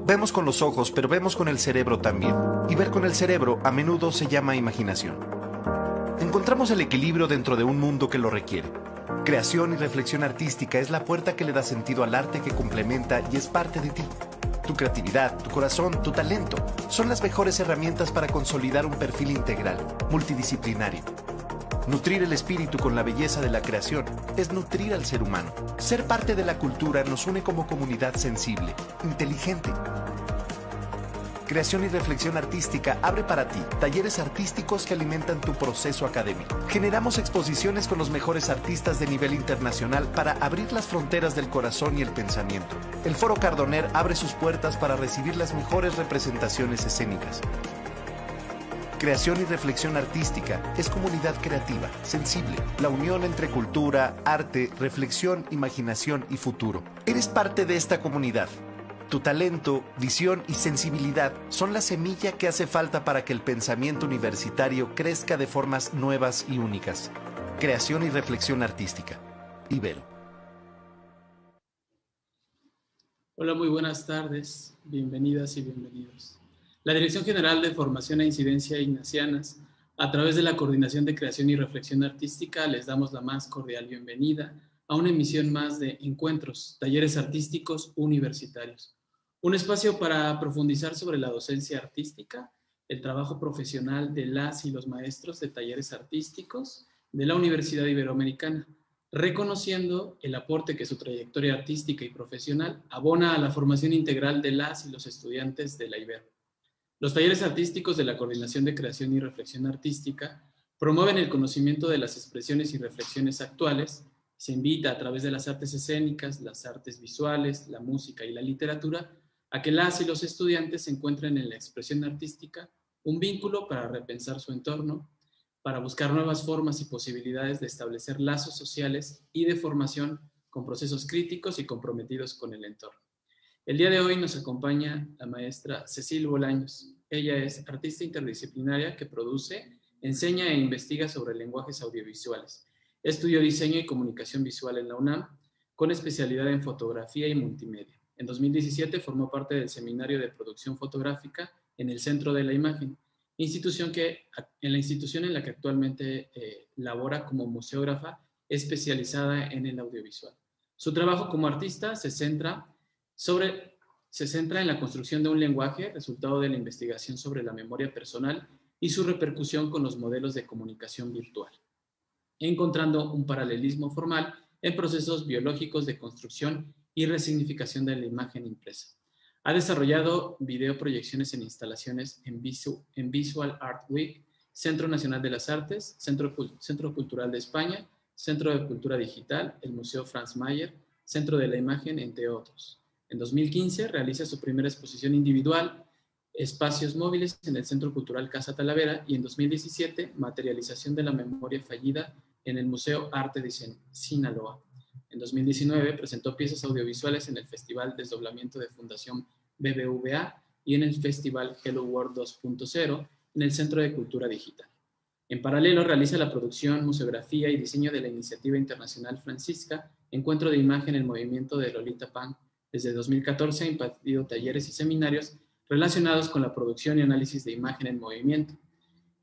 Vemos con los ojos, pero vemos con el cerebro también. Y ver con el cerebro a menudo se llama imaginación. Encontramos el equilibrio dentro de un mundo que lo requiere. Creación y reflexión artística es la puerta que le da sentido al arte que complementa y es parte de ti. Tu creatividad, tu corazón, tu talento son las mejores herramientas para consolidar un perfil integral, multidisciplinario, Nutrir el espíritu con la belleza de la creación es nutrir al ser humano. Ser parte de la cultura nos une como comunidad sensible, inteligente. Creación y Reflexión Artística abre para ti talleres artísticos que alimentan tu proceso académico. Generamos exposiciones con los mejores artistas de nivel internacional para abrir las fronteras del corazón y el pensamiento. El Foro Cardoner abre sus puertas para recibir las mejores representaciones escénicas. Creación y reflexión artística es comunidad creativa, sensible, la unión entre cultura, arte, reflexión, imaginación y futuro. Eres parte de esta comunidad. Tu talento, visión y sensibilidad son la semilla que hace falta para que el pensamiento universitario crezca de formas nuevas y únicas. Creación y reflexión artística. Ibero. Hola, muy buenas tardes. Bienvenidas y bienvenidos. La Dirección General de Formación e Incidencia Ignacianas, a través de la Coordinación de Creación y Reflexión Artística, les damos la más cordial bienvenida a una emisión más de Encuentros, Talleres Artísticos Universitarios, un espacio para profundizar sobre la docencia artística, el trabajo profesional de las y los maestros de talleres artísticos de la Universidad Iberoamericana, reconociendo el aporte que su trayectoria artística y profesional abona a la formación integral de las y los estudiantes de la Ibero. Los talleres artísticos de la Coordinación de Creación y Reflexión Artística promueven el conocimiento de las expresiones y reflexiones actuales. Se invita a través de las artes escénicas, las artes visuales, la música y la literatura a que las y los estudiantes encuentren en la expresión artística un vínculo para repensar su entorno, para buscar nuevas formas y posibilidades de establecer lazos sociales y de formación con procesos críticos y comprometidos con el entorno. El día de hoy nos acompaña la maestra Cecil Bolaños. Ella es artista interdisciplinaria que produce, enseña e investiga sobre lenguajes audiovisuales. Estudió diseño y comunicación visual en la UNAM, con especialidad en fotografía y multimedia. En 2017 formó parte del Seminario de Producción Fotográfica en el Centro de la Imagen, institución que, en la institución en la que actualmente eh, labora como museógrafa especializada en el audiovisual. Su trabajo como artista se centra sobre, se centra en la construcción de un lenguaje, resultado de la investigación sobre la memoria personal y su repercusión con los modelos de comunicación virtual, encontrando un paralelismo formal en procesos biológicos de construcción y resignificación de la imagen impresa. Ha desarrollado videoproyecciones en instalaciones en, Visual Art Week, Centro Nacional de las Artes, Centro Cultural de España, Centro de Cultura Digital, el Museo Franz Mayer, Centro de la Imagen, entre otros. En 2015 realiza su primera exposición individual, Espacios Móviles, en el Centro Cultural Casa Talavera y en 2017 Materialización de la Memoria Fallida en el Museo Arte de Sinaloa. En 2019 presentó piezas audiovisuales en el Festival Desdoblamiento de Fundación BBVA y en el Festival Hello World 2.0 en el Centro de Cultura Digital. En paralelo, realiza la producción, museografía y diseño de la iniciativa internacional Francisca, Encuentro de Imagen, el movimiento de Lolita Pan desde 2014 ha impartido talleres y seminarios relacionados con la producción y análisis de imagen en movimiento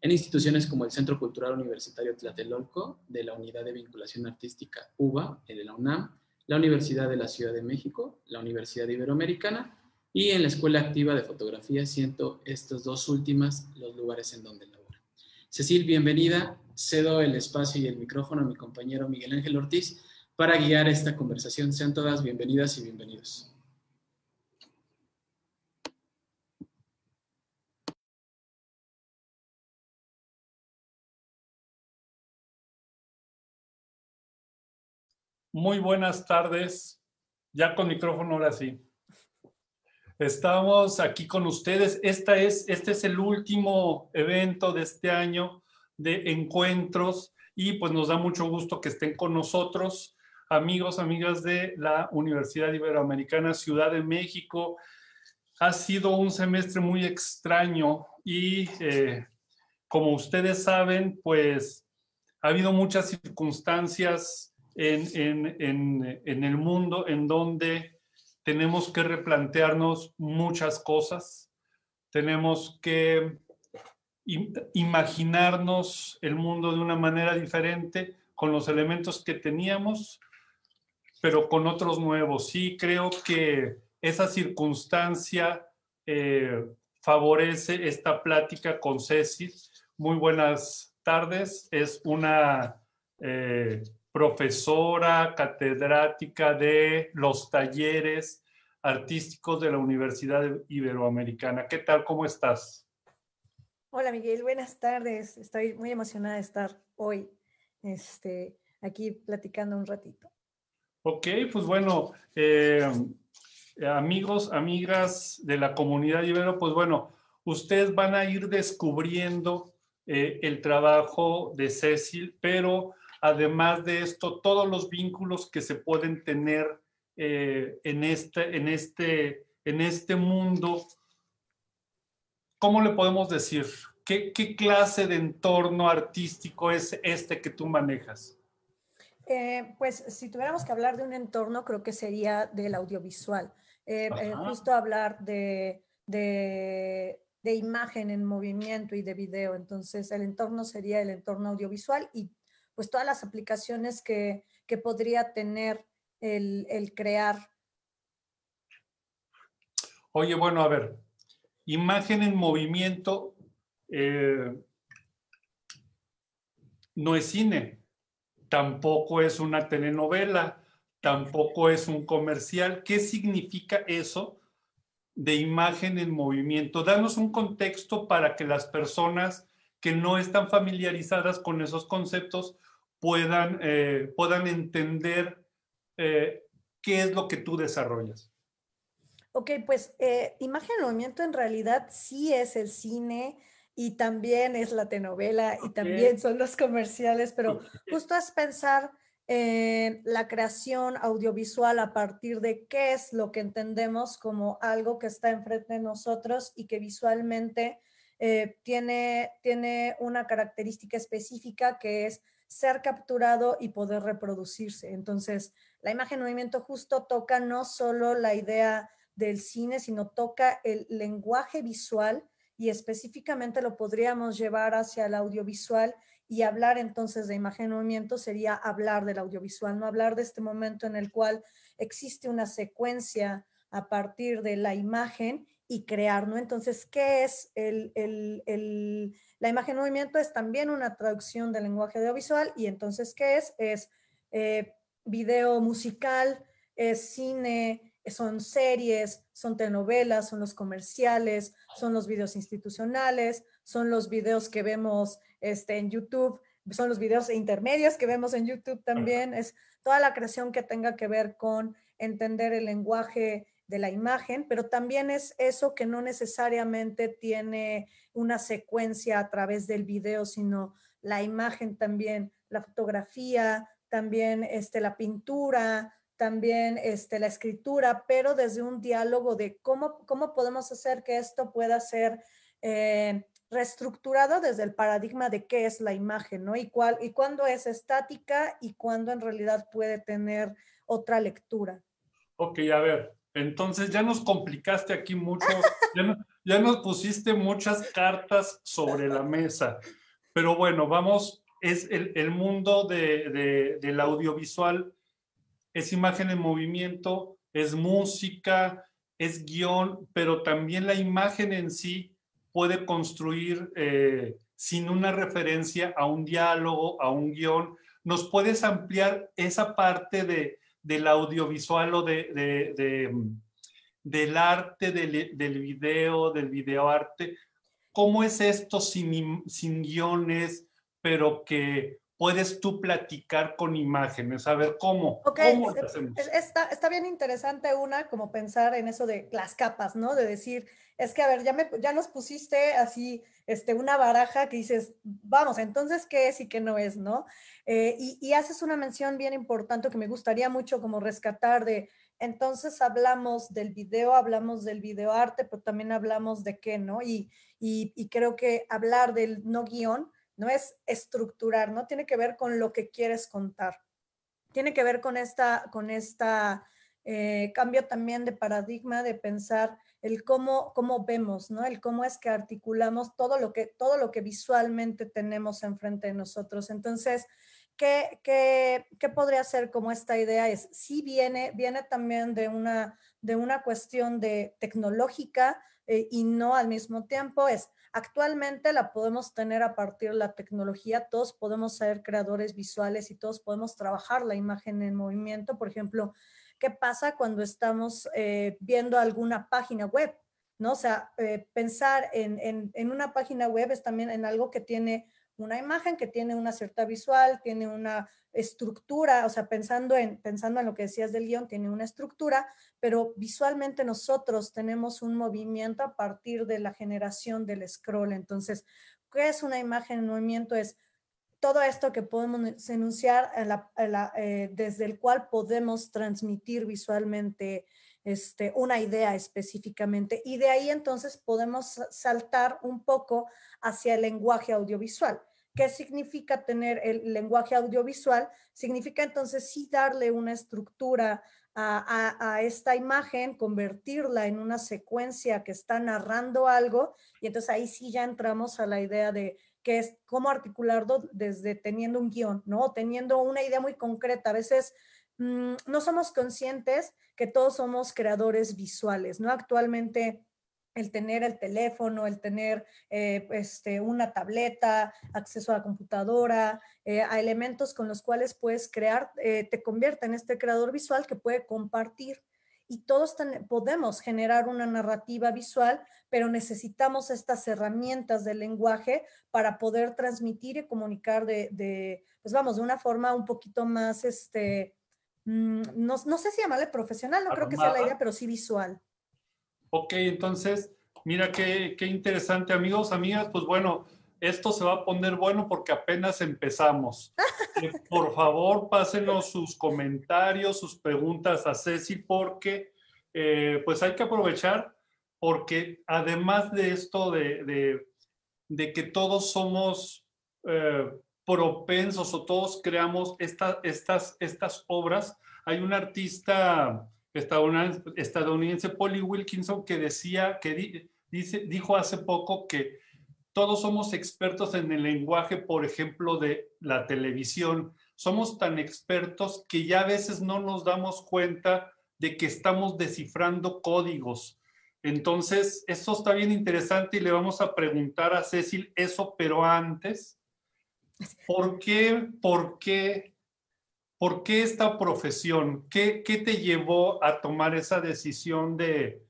en instituciones como el Centro Cultural Universitario Tlatelolco, de la Unidad de Vinculación Artística UBA, de la UNAM, la Universidad de la Ciudad de México, la Universidad Iberoamericana y en la Escuela Activa de Fotografía, siento estas dos últimas los lugares en donde labora. Cecil, bienvenida. Cedo el espacio y el micrófono a mi compañero Miguel Ángel Ortiz para guiar esta conversación. Sean todas bienvenidas y bienvenidos. Muy buenas tardes, ya con micrófono ahora sí. Estamos aquí con ustedes. Esta es, este es el último evento de este año de encuentros y pues nos da mucho gusto que estén con nosotros amigos, amigas de la Universidad Iberoamericana Ciudad de México. Ha sido un semestre muy extraño y eh, como ustedes saben, pues ha habido muchas circunstancias en, en el mundo en donde tenemos que replantearnos muchas cosas, tenemos que imaginarnos el mundo de una manera diferente con los elementos que teníamos pero con otros nuevos. Sí, creo que esa circunstancia eh, favorece esta plática con Cecil. Muy buenas tardes. Es una eh, profesora catedrática de los talleres artísticos de la Universidad Iberoamericana. ¿Qué tal? ¿Cómo estás? Hola Miguel, buenas tardes. Estoy muy emocionada de estar hoy este, aquí platicando un ratito. Ok, pues bueno, eh, amigos, amigas de la comunidad Ibero, pues bueno, ustedes van a ir descubriendo eh, el trabajo de Cecil, pero además de esto, todos los vínculos que se pueden tener eh, en, este, en, este, en este mundo, ¿cómo le podemos decir? ¿Qué clase de entorno artístico es este que tú manejas? Eh, pues si tuviéramos que hablar de un entorno, creo que sería del audiovisual. Eh, eh hablar de, imagen en movimiento y de video. Entonces, el entorno sería el entorno audiovisual y pues todas las aplicaciones que, podría tener el, crear. Oye, bueno, a ver, imagen en movimiento eh, no es cine tampoco es una telenovela, tampoco es un comercial. ¿Qué significa eso de imagen en movimiento? Danos un contexto para que las personas que no están familiarizadas con esos conceptos puedan, eh, puedan entender eh, qué es lo que tú desarrollas. Ok, pues eh, imagen en movimiento en realidad sí es el cine, y también es la telenovela y también son los comerciales, pero justo es pensar en la creación audiovisual a partir de qué es lo que entendemos como algo que está enfrente de nosotros y que visualmente eh, tiene, tiene una característica específica que es ser capturado y poder reproducirse. Entonces, la imagen movimiento justo toca no solo la idea del cine, sino toca el lenguaje visual y específicamente lo podríamos llevar hacia el audiovisual y hablar entonces de imagen en movimiento sería hablar del audiovisual, no hablar de este momento en el cual existe una secuencia a partir de la imagen y crear, ¿no? Entonces, ¿qué es el, la imagen en movimiento? Es también una traducción del lenguaje audiovisual y entonces, ¿qué es? Es eh, video musical, es cine, son series, son telenovelas, son los comerciales, son los videos institucionales, son los videos que vemos este, en YouTube, son los videos intermedios que vemos en YouTube también, es toda la creación que tenga que ver con entender el lenguaje de la imagen, pero también es eso que no necesariamente tiene una secuencia a través del video, sino la imagen también, la fotografía, también este, la pintura, también este, la escritura, pero desde un diálogo de cómo, cómo podemos hacer que esto pueda ser eh, reestructurado desde el paradigma de qué es la imagen, ¿no? Y, cuál, y cuándo es estática y cuándo en realidad puede tener otra lectura. Ok, a ver, entonces ya nos complicaste aquí mucho, ya, nos pusiste muchas cartas sobre la mesa, pero bueno, vamos, es el, mundo del audiovisual es imagen en movimiento, es música, es guión, pero también la imagen en sí puede construir eh, sin una referencia a un diálogo, a un guión. ¿Nos puedes ampliar esa parte del audiovisual o del arte, del, del, video, del videoarte? ¿Cómo es esto sin, sin guiones, pero que puedes tú platicar con imágenes, a ver cómo. Está, está, bien interesante una, como pensar en eso de las capas, ¿no? De decir, es que, a ver, ya, me, ya nos pusiste así este, una baraja que dices, vamos, entonces, ¿qué es y qué no es, ¿no? Eh, y, y haces una mención bien importante que me gustaría mucho como rescatar de, entonces hablamos del video, hablamos del videoarte, pero también hablamos de qué, ¿no? Y, y, y creo que hablar del no guión no es estructurar, no tiene que ver con lo que quieres contar. Tiene que ver con esta, con esta eh, cambio también de paradigma de pensar el cómo, cómo vemos, ¿no? El cómo es que articulamos todo lo que, todo lo que visualmente tenemos enfrente de nosotros. Entonces, ¿qué, qué, podría ser como esta idea? Es, sí viene, viene también de una, de una cuestión de tecnológica eh, y no al mismo tiempo, es actualmente la podemos tener a partir de la tecnología, todos podemos ser creadores visuales y todos podemos trabajar la imagen en movimiento. Por ejemplo, ¿qué pasa cuando estamos eh, viendo alguna página web? ¿no? O sea, eh, pensar en, en, una página web es también en algo que tiene una imagen que tiene una cierta visual, tiene una estructura, o sea, pensando en, pensando en lo que decías del guión, tiene una estructura, pero visualmente nosotros tenemos un movimiento a partir de la generación del scroll. Entonces, ¿qué es una imagen en movimiento? Es todo esto que podemos enunciar eh, desde el cual podemos transmitir visualmente este, una idea específicamente y de ahí entonces podemos saltar un poco hacia el lenguaje audiovisual. ¿Qué significa tener el lenguaje audiovisual? Significa entonces sí darle una estructura a, esta imagen, convertirla en una secuencia que está narrando algo, y entonces ahí sí ya entramos a la idea de que es cómo articularlo desde teniendo un guión, ¿no? Teniendo una idea muy concreta. A veces mm, no somos conscientes que todos somos creadores visuales, ¿no? Actualmente el tener el teléfono, el tener eh, este, una tableta, acceso a la computadora, eh, a elementos con los cuales puedes crear, eh, te convierte en este creador visual que puede compartir. Y todos podemos generar una narrativa visual, pero necesitamos estas herramientas del lenguaje para poder transmitir y comunicar de, pues vamos, de una forma un poquito más, este, mm, no, sé si llamarle profesional, no creo que sea la idea, pero sí visual. Ok, entonces, mira qué, interesante, amigos, amigas, pues bueno, esto se va a poner bueno porque apenas empezamos. Eh, por favor, pásenos sus comentarios, sus preguntas a Ceci, porque eh, pues hay que aprovechar, porque además de esto de, que todos somos eh, propensos o todos creamos estas, estas obras, hay un artista estadounidense Polly Wilkinson que decía, que dice, dijo hace poco que todos somos expertos en el lenguaje, por ejemplo, de la televisión. Somos tan expertos que ya a veces no nos damos cuenta de que estamos descifrando códigos. Entonces, eso está bien interesante y le vamos a preguntar a Cecil eso, pero antes, ¿por qué, por qué ¿Por qué esta profesión? ¿Qué, te llevó a tomar esa decisión de,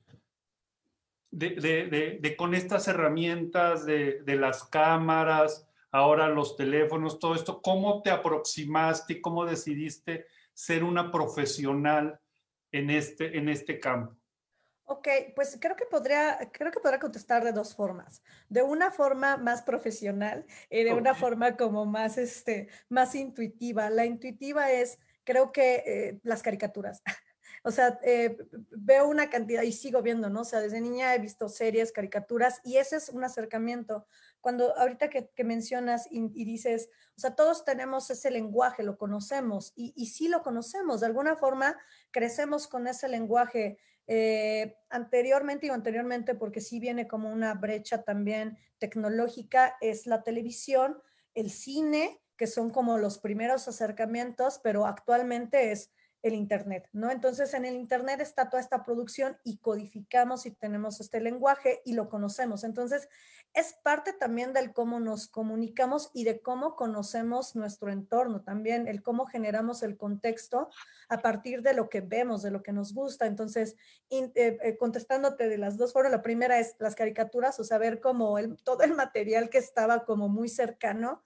de, con estas herramientas, de, las cámaras, ahora los teléfonos, todo esto? ¿Cómo te aproximaste y cómo decidiste ser una profesional en este, en este campo? Ok, pues creo que podría, creo que podrá contestar de dos formas. De una forma más profesional y eh, de una forma como más, este, más intuitiva. La intuitiva es, creo que eh, las caricaturas. O sea, eh, veo una cantidad y sigo viendo, ¿no? O sea, desde niña he visto series, caricaturas y ese es un acercamiento. Cuando ahorita que, mencionas y, dices, o sea, todos tenemos ese lenguaje, lo conocemos y, y sí lo conocemos, de alguna forma crecemos con ese lenguaje eh, anteriormente, y anteriormente porque sí viene como una brecha también tecnológica, es la televisión, el cine, que son como los primeros acercamientos, pero actualmente es el Internet, ¿no? Entonces en el Internet está toda esta producción y codificamos y tenemos este lenguaje y lo conocemos. Entonces es parte también del cómo nos comunicamos y de cómo conocemos nuestro entorno también, el cómo generamos el contexto a partir de lo que vemos, de lo que nos gusta. Entonces, eh, eh, contestándote de las dos formas, la primera es las caricaturas, o sea, ver como el, todo el material que estaba como muy cercano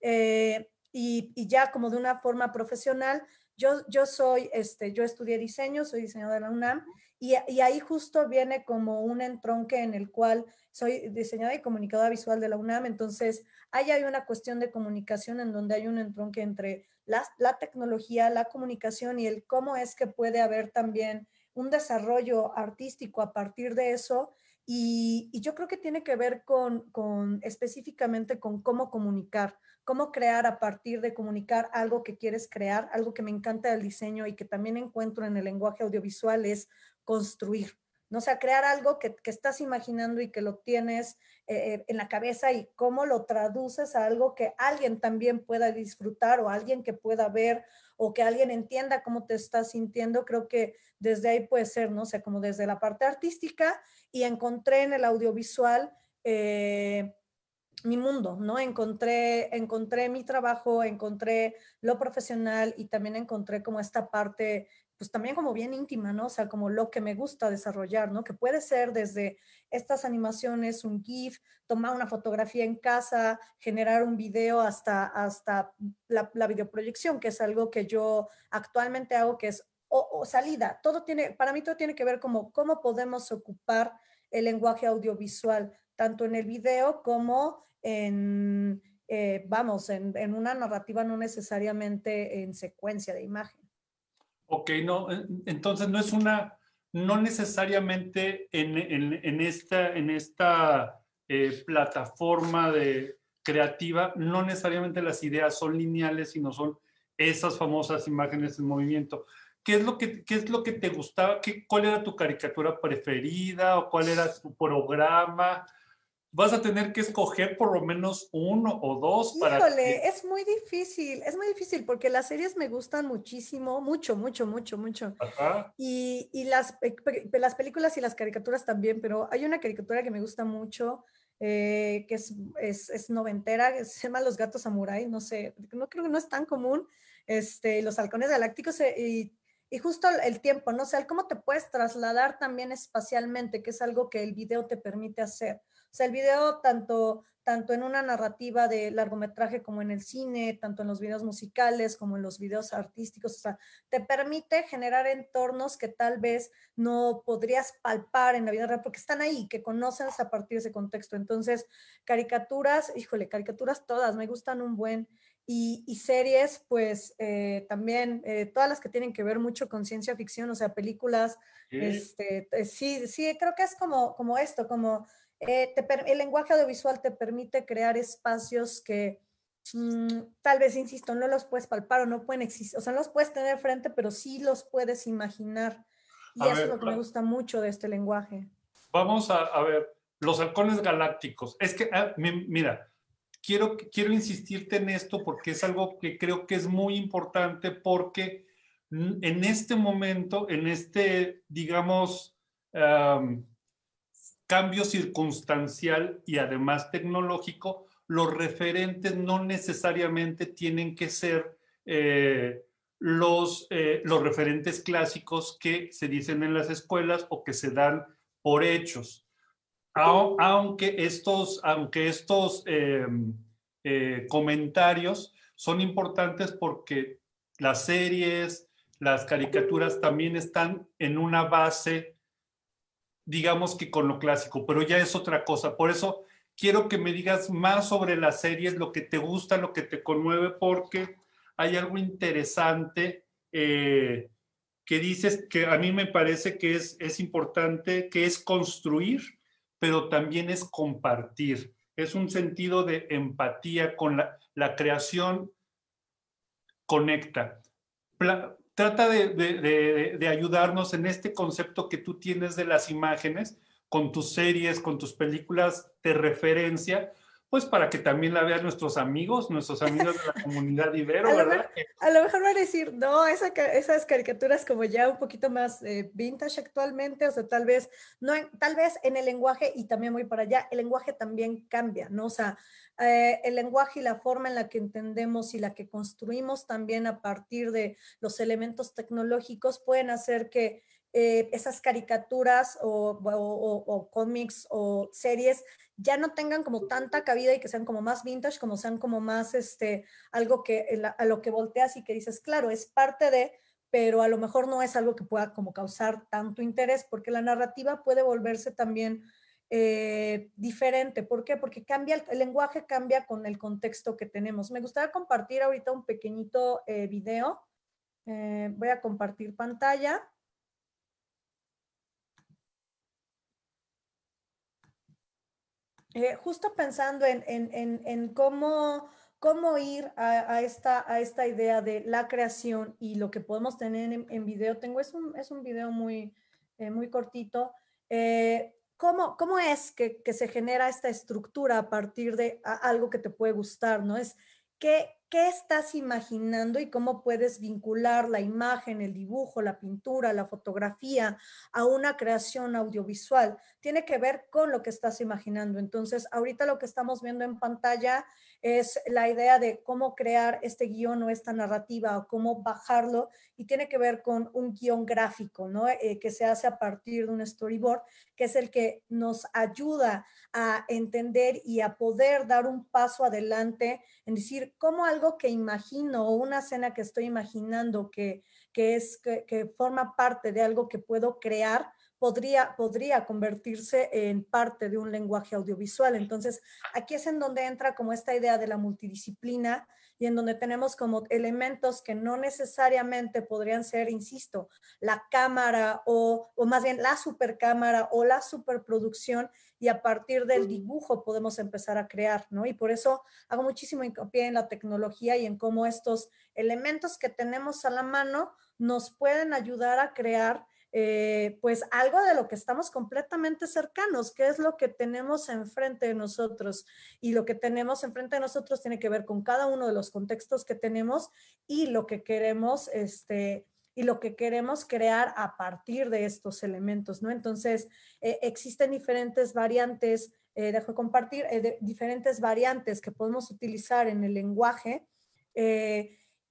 eh, y, y ya como de una forma profesional yo, soy, este, yo estudié diseño, soy diseñadora de la UNAM y, ahí justo viene como un entronque en el cual soy diseñadora y comunicadora visual de la UNAM, entonces ahí hay una cuestión de comunicación en donde hay un entronque entre la, tecnología, la comunicación y el cómo es que puede haber también un desarrollo artístico a partir de eso y, yo creo que tiene que ver con, específicamente con cómo comunicar, cómo crear a partir de comunicar algo que quieres crear, algo que me encanta del diseño y que también encuentro en el lenguaje audiovisual es construir. ¿no? O sea, crear algo que, estás imaginando y que lo tienes eh, eh, en la cabeza y cómo lo traduces a algo que alguien también pueda disfrutar o alguien que pueda ver o que alguien entienda cómo te estás sintiendo, creo que desde ahí puede ser, ¿no? sé, sea, como desde la parte artística y encontré en el audiovisual eh, mi mundo, ¿no? Encontré, encontré mi trabajo, encontré lo profesional y también encontré como esta parte, pues también como bien íntima, ¿no? O sea, como lo que me gusta desarrollar, ¿no? Que puede ser desde estas animaciones, un GIF, tomar una fotografía en casa, generar un video hasta, hasta la, videoproyección, que es algo que yo actualmente hago, que es salida. Todo tiene, para mí todo tiene que ver como cómo podemos ocupar el lenguaje audiovisual, tanto en el video como en, eh, vamos, en, una narrativa no necesariamente en secuencia de imagen. Ok, no, eh, entonces no es una, no necesariamente en, esta, en esta eh, plataforma de creativa, no necesariamente las ideas son lineales, sino son esas famosas imágenes en movimiento. ¿Qué es lo que, qué es lo que te gustaba? ¿Qué, ¿Cuál era tu caricatura preferida o cuál era tu programa? vas a tener que escoger por lo menos uno o dos para. es muy difícil, es muy difícil porque las series me gustan muchísimo, mucho, mucho, mucho, mucho. Ajá. Y, y las, eh, las películas y las caricaturas también, pero hay una caricatura que me gusta mucho. Eh, que es, es, noventera, se llama Los Gatos Samurai, no sé, no creo que no es tan común, este, los halcones galácticos eh, y, y, justo el tiempo, ¿no? sé, cómo te puedes trasladar también espacialmente, que es algo que el video te permite hacer sea, el video tanto, tanto en una narrativa de largometraje como en el cine, tanto en los videos musicales como en los videos artísticos, o sea, te permite generar entornos que tal vez no podrías palpar en la vida real porque están ahí, que conoces a partir de ese contexto. Entonces, caricaturas, híjole, caricaturas todas, me gustan un buen. Y, series, pues eh, también eh, todas las que tienen que ver mucho con ciencia ficción, o sea, películas, ¿Sí? Este, eh, sí, sí, creo que es como, como esto, como eh, el lenguaje audiovisual te permite crear espacios que mm, tal vez, insisto, no los puedes palpar o no pueden existir, o sea, no los puedes tener frente, pero sí los puedes imaginar. Y eso es lo que me gusta mucho de este lenguaje. Vamos a, ver, los halcones galácticos. Es que, ah, mira, quiero, quiero insistirte en esto porque es algo que creo que es muy importante porque en este momento, en este, digamos, cambio circunstancial y además tecnológico, los referentes no necesariamente tienen que ser eh, los, eh, los referentes clásicos que se dicen en las escuelas o que se dan por hechos. Aunque estos, aunque estos em, eh, comentarios son importantes porque las series, las caricaturas también están en una base digamos que con lo clásico, pero ya es otra cosa. Por eso quiero que me digas más sobre las series, lo que te gusta, lo que te conmueve, porque hay algo interesante eh, que dices que a mí me parece que es, es importante, que es construir, pero también es compartir. Es un sentido de empatía con la, creación conecta trata de, ayudarnos en este concepto que tú tienes de las imágenes con tus series, con tus películas de referencia, pues para que también la vean nuestros amigos, nuestros amigos de la comunidad ibero, ¿verdad? a lo mejor van a decir, no, esas caricaturas como ya un poquito más eh, vintage actualmente, o sea, tal vez, no, tal vez en el lenguaje, y también voy para allá, el lenguaje también cambia, ¿no? O sea, eh, el lenguaje y la forma en la que entendemos y la que construimos también a partir de los elementos tecnológicos pueden hacer que eh, esas caricaturas o cómics o series ya no tengan como tanta cabida y que sean como más vintage, como sean como más este, algo que a lo que volteas y que dices, claro, es parte de, pero a lo mejor no es algo que pueda como causar tanto interés, porque la narrativa puede volverse también eh, diferente. ¿Por qué? Porque cambia, el, lenguaje cambia con el contexto que tenemos. Me gustaría compartir ahorita un pequeñito eh, video. Eh, voy a compartir pantalla. Eh, justo pensando en, cómo, cómo, ir a, esta, a esta idea de la creación y lo que podemos tener en, video, tengo, es un, es video muy, eh, muy cortito. Eh, ¿cómo, es que, se genera esta estructura a partir de algo que te puede gustar? ¿no? Es, ¿qué, qué estás imaginando y cómo puedes vincular la imagen, el dibujo, la pintura, la fotografía a una creación audiovisual. Tiene que ver con lo que estás imaginando. Entonces, ahorita lo que estamos viendo en pantalla es la idea de cómo crear este guión o esta narrativa o cómo bajarlo y tiene que ver con un guión gráfico, ¿no? Eh, que se hace a partir de un storyboard, que es el que nos ayuda a entender y a poder dar un paso adelante en decir cómo algo que imagino o una escena que estoy imaginando que, es, que forma parte de algo que puedo crear, podría, convertirse en parte de un lenguaje audiovisual. Entonces, aquí es en donde entra como esta idea de la multidisciplina y en donde tenemos como elementos que no necesariamente podrían ser, insisto, la cámara o, o más bien la supercámara o la superproducción y a partir del dibujo podemos empezar a crear, ¿no? Y por eso hago muchísimo hincapié en la tecnología y en cómo estos elementos que tenemos a la mano nos pueden ayudar a crear eh, pues algo de lo que estamos completamente cercanos, que es lo que tenemos enfrente de nosotros. Y lo que tenemos enfrente de nosotros tiene que ver con cada uno de los contextos que tenemos y lo que queremos, este, y lo que queremos crear a partir de estos elementos, ¿no? Entonces, eh, existen diferentes variantes, eh, dejo de compartir, eh, diferentes variantes que podemos utilizar en el lenguaje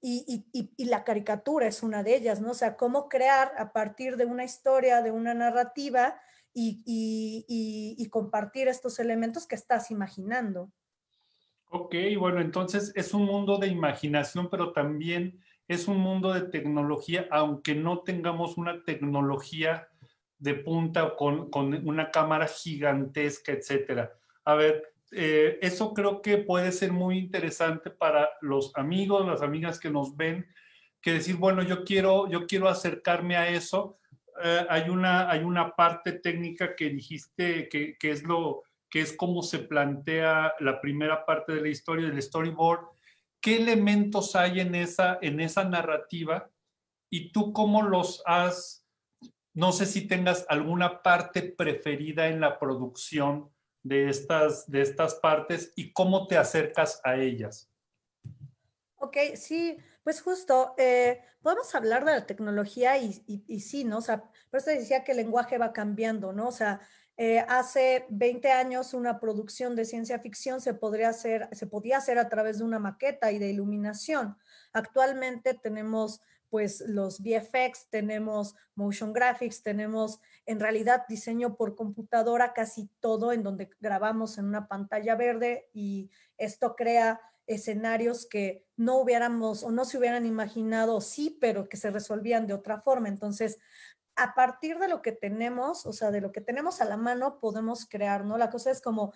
y, la caricatura es una de ellas, ¿no? O sea, cómo crear a partir de una historia, de una narrativa y, compartir estos elementos que estás imaginando. Ok, bueno, entonces es un mundo de imaginación, pero también es un mundo de tecnología, aunque no tengamos una tecnología de punta con, con una cámara gigantesca, etcétera. A ver, eh, eso creo que puede ser muy interesante para los amigos, las amigas que nos ven, que decir, bueno, yo quiero, yo quiero acercarme a eso. Eh, hay, una, hay una parte técnica que dijiste que, es lo que es cómo se plantea la primera parte de la historia, del storyboard. ¿Qué elementos hay en esa, en esa narrativa? ¿Y tú cómo los has, no sé si tengas alguna parte preferida en la producción de estas, de estas partes y cómo te acercas a ellas. Ok, sí, pues justo, eh, podemos hablar de la tecnología y, y, sí, ¿no? O sea, por eso decía que el lenguaje va cambiando, ¿no? O sea, eh, hace 20 años una producción de ciencia ficción se, podría hacer, se podía hacer a través de una maqueta y de iluminación. Actualmente tenemos pues los VFX, tenemos motion graphics, tenemos en realidad diseño por computadora, casi todo en donde grabamos en una pantalla verde y esto crea escenarios que no hubiéramos o no se hubieran imaginado, sí, pero que se resolvían de otra forma. Entonces, a partir de lo que tenemos, o sea, de lo que tenemos a la mano, podemos crear, ¿no? La cosa es como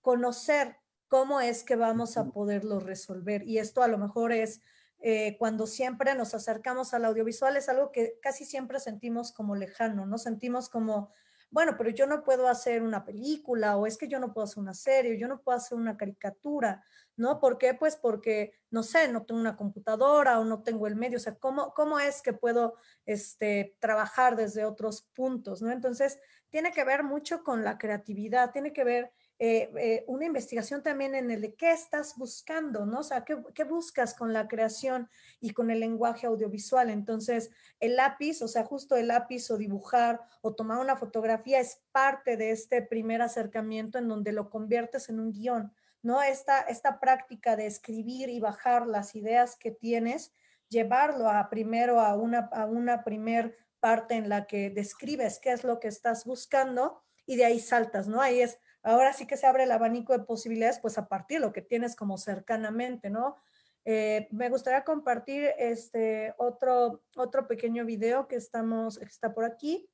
conocer cómo es que vamos a poderlo resolver. Y esto a lo mejor es eh, cuando siempre nos acercamos al audiovisual es algo que casi siempre sentimos como lejano, ¿no? Sentimos como, bueno, pero yo no puedo hacer una película o es que yo no puedo hacer una serie, yo no puedo hacer una caricatura, ¿no? ¿Por qué? Pues porque, no sé, no tengo una computadora o no tengo el medio, o sea, ¿cómo, cómo es que puedo este, trabajar desde otros puntos, ¿no? Entonces, tiene que ver mucho con la creatividad, tiene que ver eh, eh, una investigación también en el de qué estás buscando, ¿no? O sea, ¿qué, buscas con la creación y con el lenguaje audiovisual. Entonces, el lápiz, o sea, justo el lápiz o dibujar o tomar una fotografía es parte de este primer acercamiento en donde lo conviertes en un guión, ¿no? Esta, esta práctica de escribir y bajar las ideas que tienes, llevarlo a primero a una, a una primer parte en la que describes qué es lo que estás buscando y de ahí saltas, ¿no? Ahí es ahora sí que se abre el abanico de posibilidades, pues a partir de lo que tienes como cercanamente, ¿no? Eh, me gustaría compartir este otro, otro pequeño video que estamos, está por aquí,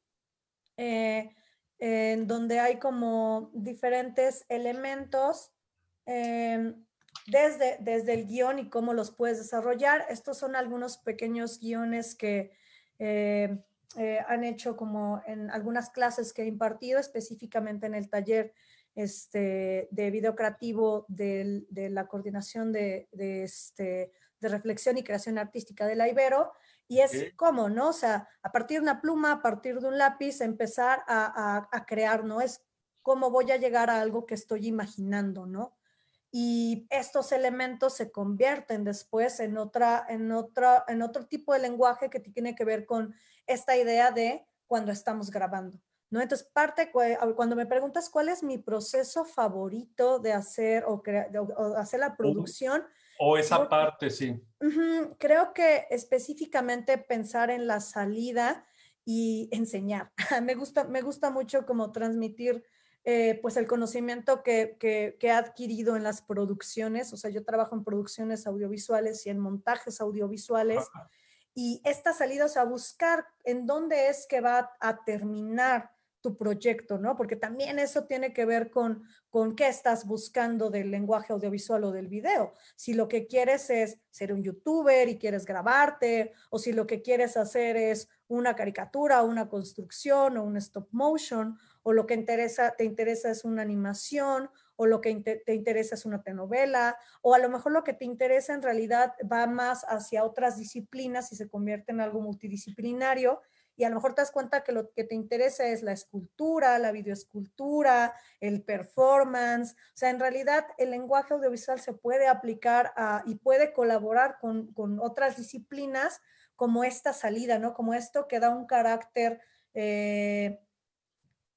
eh, en donde hay como diferentes elementos eh, desde, desde el guión y cómo los puedes desarrollar. Estos son algunos pequeños guiones que han hecho como en algunas clases que he impartido, específicamente en el taller este, de video creativo, de, la coordinación de, de, este, de reflexión y creación artística de la Ibero. Y es como, ¿no? O sea, a partir de una pluma, a partir de un lápiz, empezar a, a crear, ¿no? Es cómo voy a llegar a algo que estoy imaginando, ¿no? y estos elementos se convierten después en, otra, en, otra, en otro tipo de lenguaje que tiene que ver con esta idea de cuando estamos grabando. ¿no? Entonces, parte, cuando me preguntas cuál es mi proceso favorito de hacer o, o hacer la producción. O esa parte, sí. creo que específicamente pensar en la salida y enseñar. me, gusta, me gusta mucho como transmitir. Eh, pues el conocimiento que, que, he adquirido en las producciones, o sea, yo trabajo en producciones audiovisuales y en montajes audiovisuales, y esta salida, o sea, buscar en dónde es que va a terminar tu proyecto, ¿no? Porque también eso tiene que ver con, con qué estás buscando del lenguaje audiovisual o del video. Si lo que quieres es ser un youtuber y quieres grabarte, o si lo que quieres hacer es una caricatura, una construcción o un stop motion, o lo que te interesa es una animación, o lo que te interesa es una telenovela, o a lo mejor lo que te interesa en realidad va más hacia otras disciplinas y se convierte en algo multidisciplinario y a lo mejor te das cuenta que lo que te interesa es la escultura, la videoescultura, el performance. O sea, en realidad el lenguaje audiovisual se puede aplicar y puede colaborar con, con otras disciplinas como esta salida, ¿no? Como esto que da un carácter... Eh,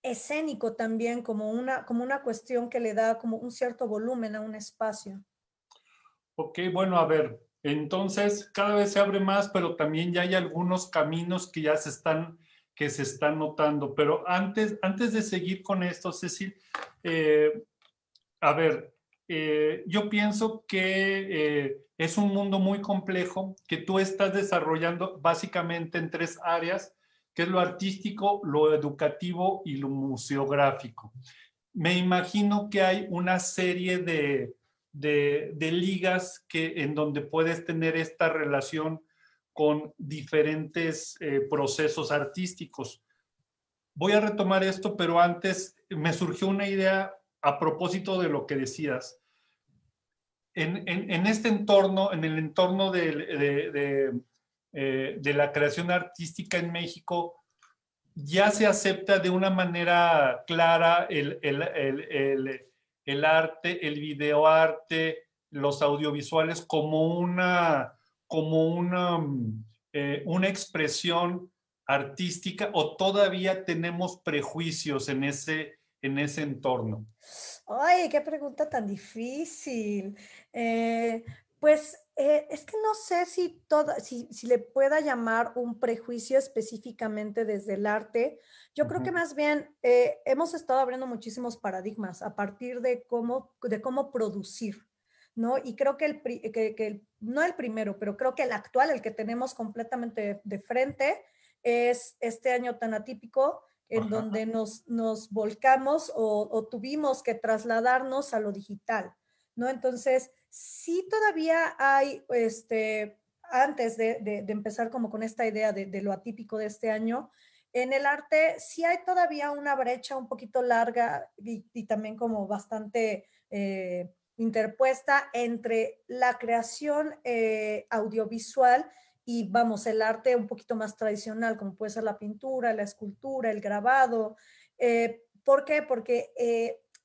escénico también, como una, como una cuestión que le da como un cierto volumen a un espacio. Ok, bueno, a ver, entonces, cada vez se abre más, pero también ya hay algunos caminos que ya se están, que se están notando. Pero antes, antes de seguir con esto, Cecil, eh, a ver, eh, yo pienso que eh, es un mundo muy complejo que tú estás desarrollando básicamente en tres áreas, que es lo artístico, lo educativo y lo museográfico. Me imagino que hay una serie de, de, ligas que, en donde puedes tener esta relación con diferentes eh, procesos artísticos. Voy a retomar esto, pero antes me surgió una idea a propósito de lo que decías. En, este entorno, en el entorno eh, de, la creación artística en México ya se acepta de una manera clara el, el arte, el videoarte, los audiovisuales como una, como una, eh, una expresión artística o todavía tenemos prejuicios en ese, en ese entorno? Ay, qué pregunta tan difícil. Eh, pues eh, es que no sé si, si, le pueda llamar un prejuicio específicamente desde el arte. Yo creo que más bien eh, hemos estado abriendo muchísimos paradigmas a partir de cómo, de cómo producir, ¿no? Y creo que el, que, que no el primero, pero creo que el actual, el que tenemos completamente de, frente, es este año tan atípico en donde nos, nos volcamos o, o tuvimos que trasladarnos a lo digital, ¿no? Entonces, sí todavía hay, este, antes de, empezar como con esta idea de, lo atípico de este año, en el arte sí hay todavía una brecha un poquito larga y, también como bastante eh, interpuesta entre la creación eh, audiovisual y vamos, el arte un poquito más tradicional, como puede ser la pintura, la escultura, el grabado. Eh, ¿Por qué? Porque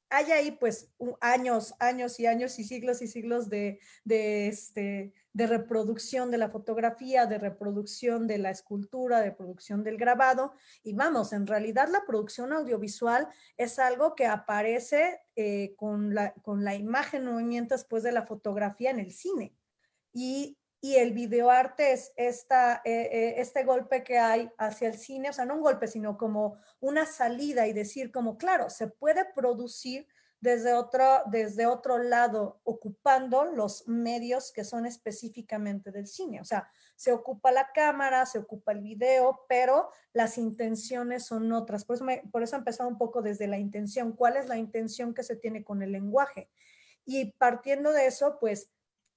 hay ahí pues años, años y años y siglos y siglos de, este, de reproducción de la fotografía, de reproducción de la escultura, de producción del grabado. Y vamos, en realidad la producción audiovisual es algo que aparece eh, con, la, con la imagen, movimiento después de la fotografía en el cine. Y y el videoarte es esta, eh, eh, este golpe que hay hacia el cine, o sea, no un golpe, sino como una salida y decir como, claro, se puede producir desde otro, desde otro lado, ocupando los medios que son específicamente del cine. O sea, se ocupa la cámara, se ocupa el video, pero las intenciones son otras. Por eso, me, por eso un poco desde la intención. ¿Cuál es la intención que se tiene con el lenguaje? Y partiendo de eso, pues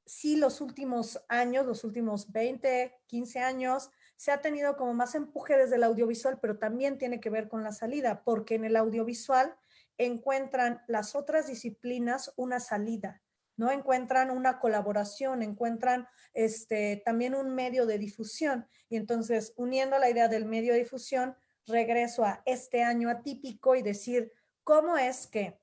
sí los últimos años, los últimos 20, 15 años, se ha tenido como más empuje desde el audiovisual, pero también tiene que ver con la salida, porque en el audiovisual encuentran las otras disciplinas una salida, ¿no? Encuentran una colaboración, encuentran este, también un medio de difusión. Y entonces, uniendo la idea del medio de difusión, regreso a este año atípico y decir, ¿cómo es que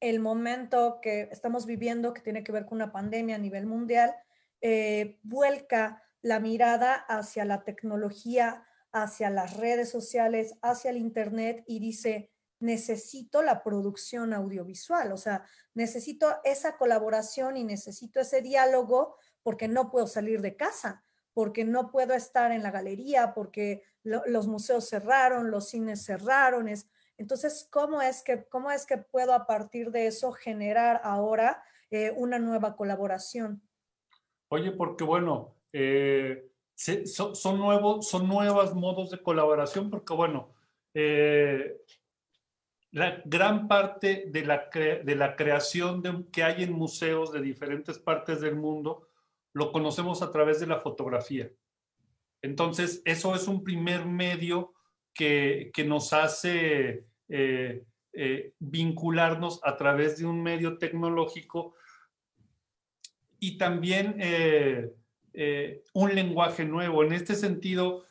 el momento que estamos viviendo, que tiene que ver con una pandemia a nivel mundial, eh, vuelca la mirada hacia la tecnología, hacia las redes sociales, hacia el Internet y dice, necesito la producción audiovisual, o sea, necesito esa colaboración y necesito ese diálogo porque no puedo salir de casa, porque no puedo estar en la galería, porque los museos cerraron, los cines cerraron, es, entonces, ¿cómo es que, cómo es que puedo a partir de eso generar ahora eh, una nueva colaboración? Oye, porque bueno, eh, son, nuevos, son nuevas modos de colaboración, porque bueno, eh, la gran parte de la, de la creación de, que hay en museos de diferentes partes del mundo lo conocemos a través de la fotografía. Entonces, eso es un primer medio que, que nos hace eh, eh, vincularnos a través de un medio tecnológico y también eh, un lenguaje nuevo. En este sentido,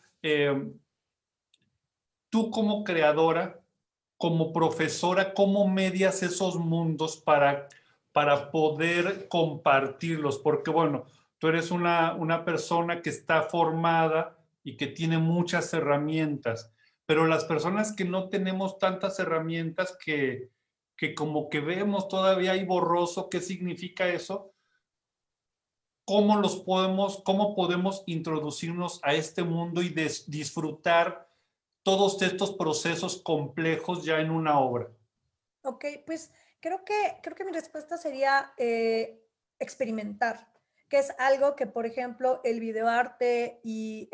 tú como creadora, como profesora, ¿cómo medias esos mundos para, para poder compartirlos? Porque bueno, tú eres una, una persona que está formada y que tiene muchas herramientas pero las personas que no tenemos tantas herramientas que, como que vemos todavía hay borroso qué significa eso, cómo los podemos, cómo podemos introducirnos a este mundo y disfrutar todos estos procesos complejos ya en una obra. Ok, pues creo que, creo que mi respuesta sería eh, experimentar que es algo que, por ejemplo, el videoarte y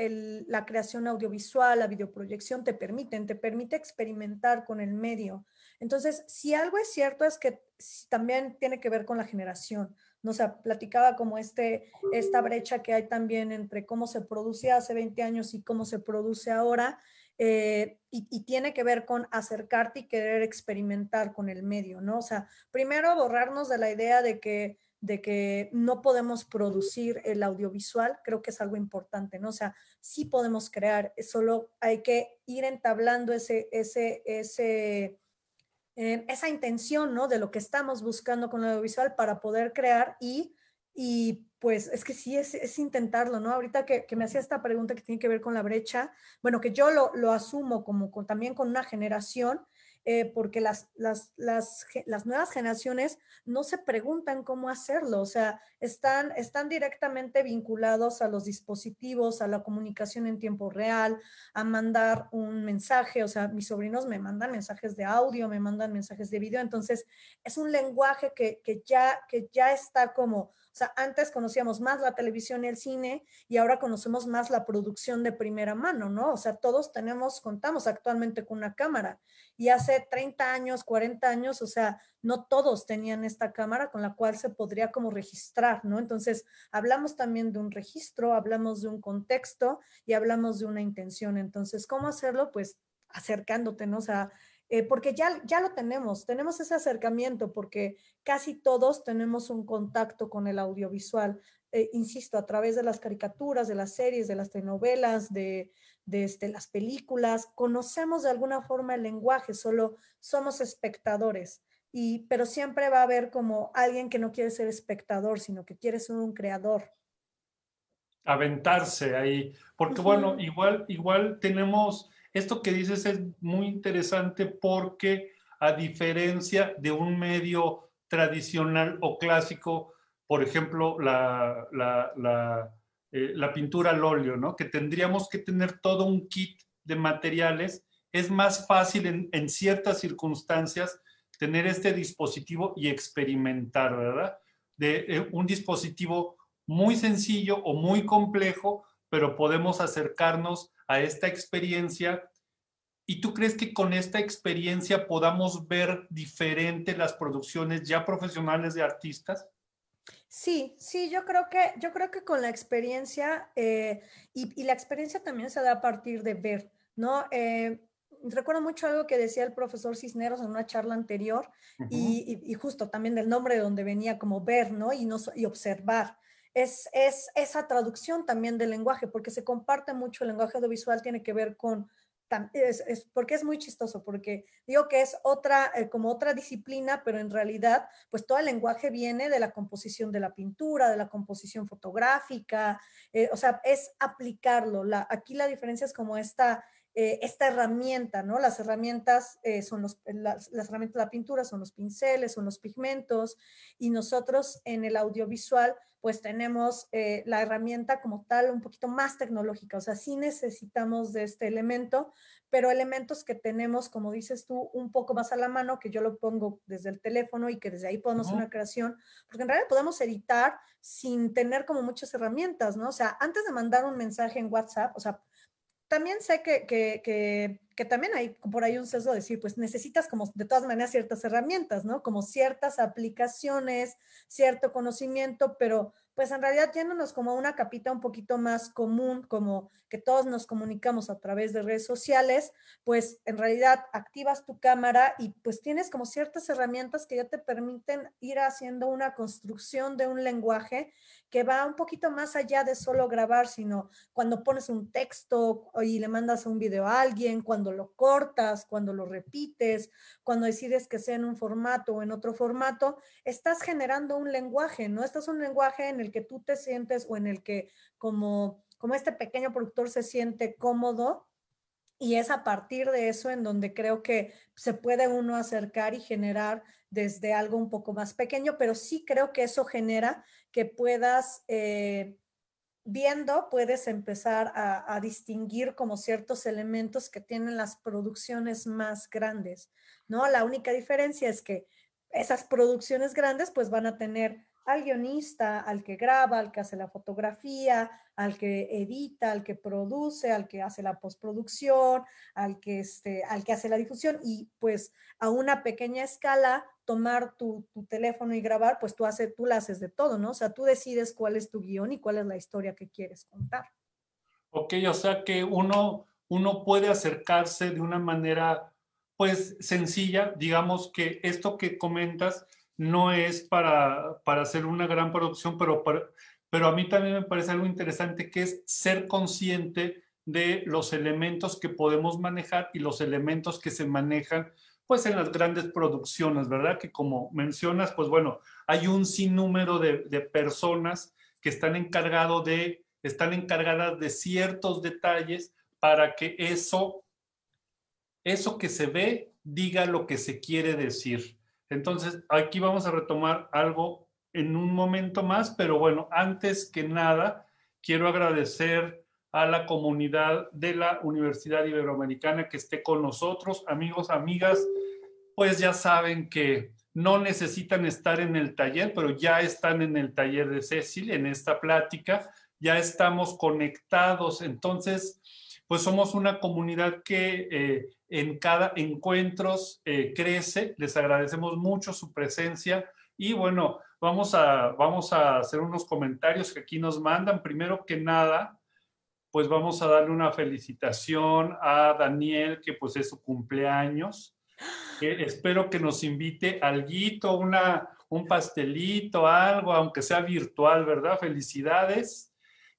la creación audiovisual, la videoproyección te permiten, te permite experimentar con el medio. Entonces, si algo es cierto es que también tiene que ver con la generación. No o sea, platicaba como este, esta brecha que hay también entre cómo se produce hace 20 años y cómo se produce ahora. Eh, y, y, tiene que ver con acercarte y querer experimentar con el medio, ¿no? O sea, primero borrarnos de la idea de que de que no podemos producir el audiovisual, creo que es algo importante, ¿no? O sea, sí podemos crear, solo hay que ir entablando ese, ese, ese, eh, esa intención, ¿no? De lo que estamos buscando con el audiovisual para poder crear y, y pues es que sí es, intentarlo, ¿no? Ahorita que, me hacía esta pregunta que tiene que ver con la brecha, bueno, que yo lo, asumo como también con una generación eh, porque las, las, nuevas generaciones no se preguntan cómo hacerlo, o sea, están, están directamente vinculados a los dispositivos, a la comunicación en tiempo real, a mandar un mensaje, o sea, mis sobrinos me mandan mensajes de audio, me mandan mensajes de video, entonces es un lenguaje que ya, que ya está como o sea, antes conocíamos más la televisión y el cine y ahora conocemos más la producción de primera mano, ¿no? O sea, todos tenemos, contamos actualmente con una cámara y hace 30 años, 40 años, o sea, no todos tenían esta cámara con la cual se podría como registrar, ¿no? Entonces, hablamos también de un registro, hablamos de un contexto y hablamos de una intención. Entonces, ¿cómo hacerlo? Pues acercándote, ¿no? Eh, porque ya, ya lo tenemos, tenemos ese acercamiento, porque casi todos tenemos un contacto con el audiovisual, eh, insisto, a través de las caricaturas, de las series, de las telenovelas, de, este, las películas, conocemos de alguna forma el lenguaje, solo somos espectadores. Y, pero siempre va a haber como alguien que no quiere ser espectador, sino que quiere ser un creador. Aventarse ahí, porque bueno, igual, igual tenemos esto que dices es muy interesante porque a diferencia de un medio tradicional o clásico, por ejemplo, la, eh, pintura al óleo, ¿no? que tendríamos que tener todo un kit de materiales, es más fácil en, ciertas circunstancias tener este dispositivo y experimentar, ¿verdad? De eh, un dispositivo muy sencillo o muy complejo, pero podemos acercarnos a esta experiencia. ¿Y tú crees que con esta experiencia podamos ver diferente las producciones ya profesionales de artistas? Sí, sí, yo creo que, yo creo que con la experiencia, eh, y, la experiencia también se da a partir de ver, ¿no? Eh, recuerdo mucho algo que decía el profesor Cisneros en una charla anterior, y, justo también del nombre de donde venía, como ver, ¿no? Y, no, y observar es, esa traducción también del lenguaje, porque se comparte mucho el lenguaje audiovisual, tiene que ver con, es, es, porque es muy chistoso, porque digo que es otra, eh, como otra disciplina, pero en realidad, pues todo el lenguaje viene de la composición de la pintura, de la composición fotográfica, eh, o sea, es aplicarlo. La, aquí la diferencia es como esta, eh, esta herramienta, ¿no? Las herramientas eh, son los, eh, las, herramientas de la pintura, son los pinceles, son los pigmentos, y nosotros en el audiovisual, pues tenemos la herramienta como tal un poquito más tecnológica, o sea, sí necesitamos de este elemento, pero elementos que tenemos, como dices tú, un poco más a la mano, que yo lo pongo desde el teléfono y que desde ahí podemos hacer una creación, porque en realidad podemos editar sin tener como muchas herramientas, ¿no? O sea, antes de mandar un mensaje en WhatsApp, o sea, también sé que, que, que, también hay por ahí un sesgo de decir, pues necesitas como de todas maneras ciertas herramientas, ¿no? Como ciertas aplicaciones, cierto conocimiento, pero pues en realidad yéndonos como una capita un poquito más común, como que todos nos comunicamos a través de redes sociales, pues en realidad activas tu cámara y pues tienes como ciertas herramientas que ya te permiten ir haciendo una construcción de un lenguaje que va un poquito más allá de solo grabar, sino cuando pones un texto y le mandas un video a alguien, cuando lo cortas, cuando lo repites, cuando decides que sea en un formato o en otro formato, estás generando un lenguaje, ¿no? Estás un lenguaje en el que tú te sientes o en el que como, como este pequeño productor se siente cómodo. Y es a partir de eso en donde creo que se puede uno acercar y generar desde algo un poco más pequeño, pero sí creo que eso genera que puedas... Eh, viendo puedes empezar a, a, distinguir como ciertos elementos que tienen las producciones más grandes, ¿no? La única diferencia es que esas producciones grandes pues van a tener al guionista, al que graba, al que hace la fotografía, al que edita, al que produce, al que hace la postproducción, al que, este, al que hace la difusión y pues a una pequeña escala tomar tu, teléfono y grabar, pues tú, hace, tú la haces de todo, ¿no? O sea, tú decides cuál es tu guión y cuál es la historia que quieres contar. Ok, o sea que uno, uno puede acercarse de una manera pues sencilla, digamos que esto que comentas no es para, hacer una gran producción, pero, pero a mí también me parece algo interesante que es ser consciente de los elementos que podemos manejar y los elementos que se manejan pues en las grandes producciones, ¿verdad? Que como mencionas, pues bueno, hay un sinnúmero de, personas que están encargado de, están encargadas de ciertos detalles para que eso, eso que se ve diga lo que se quiere decir. Entonces, aquí vamos a retomar algo en un momento más, pero bueno, antes que nada, quiero agradecer a la comunidad de la Universidad Iberoamericana que esté con nosotros, amigos, amigas, pues ya saben que no necesitan estar en el taller, pero ya están en el taller de Cecil, en esta plática, ya estamos conectados, entonces pues somos una comunidad que eh, en cada encuentros eh, crece. Les agradecemos mucho su presencia y bueno, vamos a, vamos a hacer unos comentarios que aquí nos mandan. Primero que nada, pues vamos a darle una felicitación a Daniel, que pues es su cumpleaños. espero que nos invite alguito, una, un pastelito, algo, aunque sea virtual, ¿verdad? Felicidades.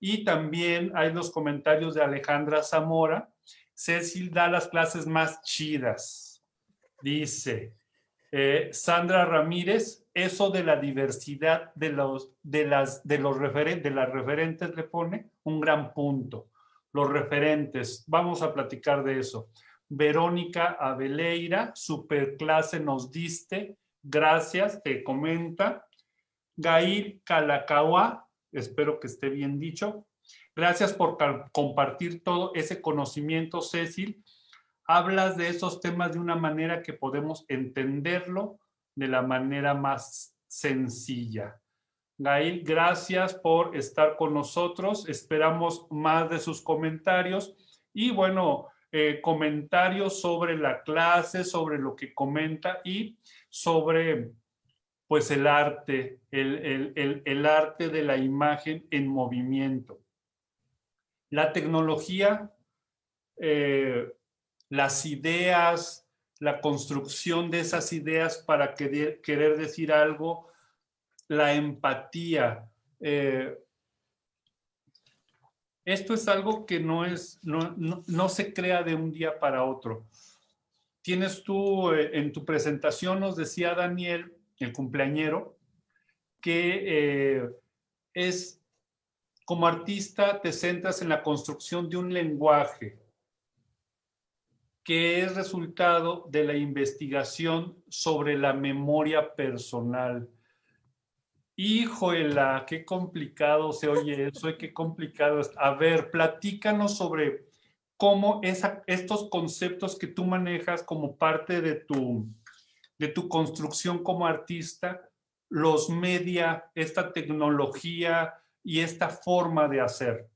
Y también hay los comentarios de Alejandra Zamora. Cecil da las clases más chidas. Dice eh, Sandra Ramírez, eso de la diversidad de los, de las, de los de referentes le pone un gran punto. Los referentes, vamos a platicar de eso. Verónica Aveleira, clase nos diste, gracias, te comenta. Gail Calacaua, Espero que esté bien dicho. Gracias por compartir todo ese conocimiento, Cecil. Hablas de esos temas de una manera que podemos entenderlo de la manera más sencilla. Gail, gracias por estar con nosotros. Esperamos más de sus comentarios y bueno, eh, comentarios sobre la clase, sobre lo que comenta y sobre pues el arte, el, arte de la imagen en movimiento. La tecnología, eh, las ideas, la construcción de esas ideas para querer, decir algo, la empatía. Eh, esto es algo que no, es, no, se crea de un día para otro. Tienes tú, eh, en tu presentación nos decía Daniel, el cumpleañero, que eh, es como artista te centras en la construcción de un lenguaje que es resultado de la investigación sobre la memoria personal. Híjole, qué complicado se oye eso y qué complicado es. A ver, platícanos sobre cómo estos conceptos que tú manejas como parte de tu, de tu construcción como artista, los media, esta tecnología y esta forma de hacer.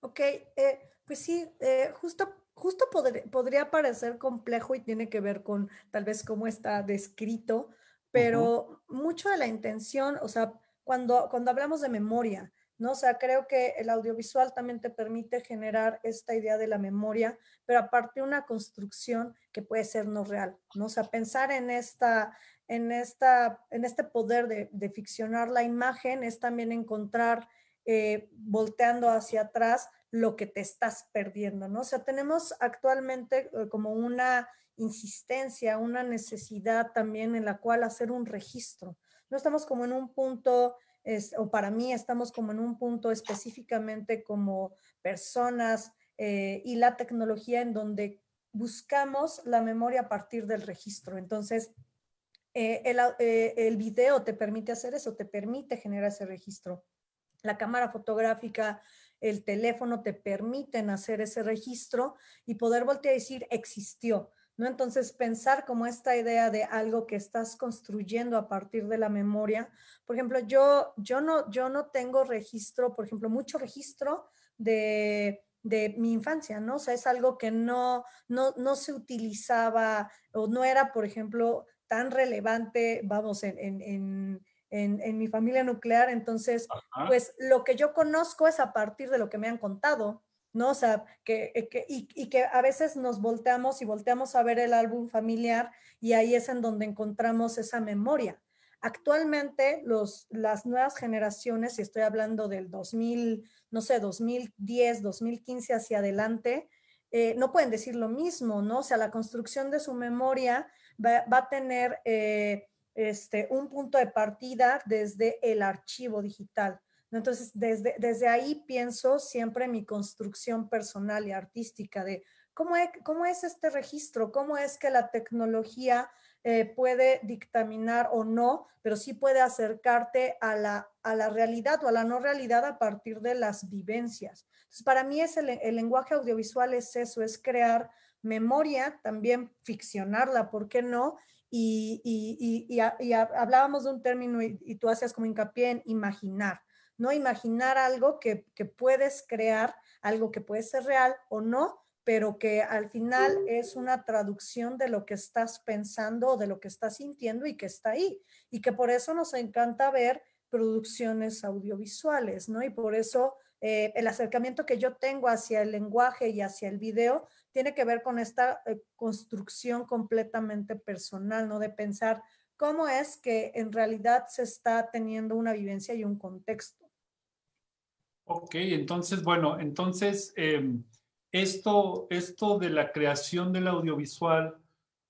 Ok, eh, pues sí, eh, justo, justo podría parecer complejo y tiene que ver con tal vez cómo está descrito, pero mucho de la intención, o sea, cuando, cuando hablamos de memoria, ¿no? sea, creo que el audiovisual también te permite generar esta idea de la memoria, pero aparte una construcción que puede ser no real, ¿no? sea, pensar en esta, en esta, en este poder de, ficcionar la imagen es también encontrar eh, volteando hacia atrás lo que te estás perdiendo, ¿no? sea, tenemos actualmente eh, como una insistencia, una necesidad también en la cual hacer un registro. No estamos como en un punto o para mí estamos como en un punto específicamente como personas eh, y la tecnología en donde buscamos la memoria a partir del registro. Entonces, eh, el, eh, el, video te permite hacer eso, te permite generar ese registro. La cámara fotográfica, el teléfono te permiten hacer ese registro y poder voltear a decir existió. ¿no? Entonces, pensar como esta idea de algo que estás construyendo a partir de la memoria. Por ejemplo, yo, yo, no, yo no tengo registro, por ejemplo, mucho registro de, de mi infancia, ¿no? O sea, es algo que no, no, no se utilizaba o no era, por ejemplo, tan relevante, vamos, en, en, en en, mi familia nuclear. Entonces, pues lo que yo conozco es a partir de lo que me han contado, ¿no? que, eh, y, que a veces nos volteamos y volteamos a ver el álbum familiar y ahí es en donde encontramos esa memoria. Actualmente las nuevas generaciones, y estoy hablando del 2000, no sé, 2010, 2015 hacia adelante, eh, no pueden decir lo mismo, ¿no? O sea, la construcción de su memoria va, a tener eh, este, un punto de partida desde el archivo digital. Entonces, desde, desde ahí pienso siempre en mi construcción personal y artística de cómo es, cómo es este registro, cómo es que la tecnología eh, puede dictaminar o no, pero sí puede acercarte a la, a la realidad o a la no realidad a partir de las vivencias. Entonces, para mí es el, lenguaje audiovisual es eso, es crear memoria, también ficcionarla, ¿por qué no? Y, hablábamos de un término y, tú hacías como hincapié en imaginar. ¿no? Imaginar algo que, puedes crear, algo que puede ser real o no, pero que al final es una traducción de lo que estás pensando o de lo que estás sintiendo y que está ahí. Y que por eso nos encanta ver producciones audiovisuales, ¿no? Y por eso eh, el acercamiento que yo tengo hacia el lenguaje y hacia el video tiene que ver con esta eh, construcción completamente personal, ¿no? De pensar cómo es que en realidad se está teniendo una vivencia y un contexto. Ok, entonces, bueno, entonces em, esto, esto de la creación del audiovisual,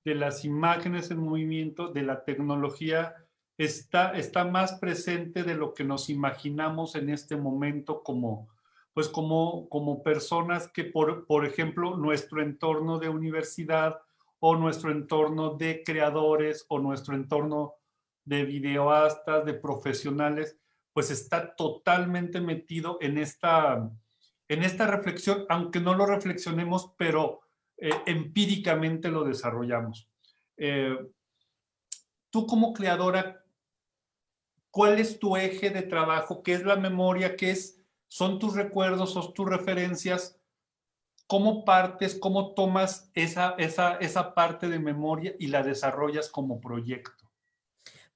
de las imágenes en movimiento, de la tecnología, está, está más presente de lo que nos imaginamos en este momento como, pues como, como personas que, por, por ejemplo, nuestro entorno de universidad o nuestro entorno de creadores o nuestro entorno de videoastas, de profesionales, pues está totalmente metido en esta, en esta reflexión, aunque no lo reflexionemos, pero eh, empíricamente lo desarrollamos. Eh, tú como creadora, ¿cuál es tu eje de trabajo? ¿Qué es la memoria? ¿Qué es, son tus recuerdos? ¿Son tus referencias? ¿Cómo partes, cómo tomas esa, esa parte de memoria y la desarrollas como proyecto?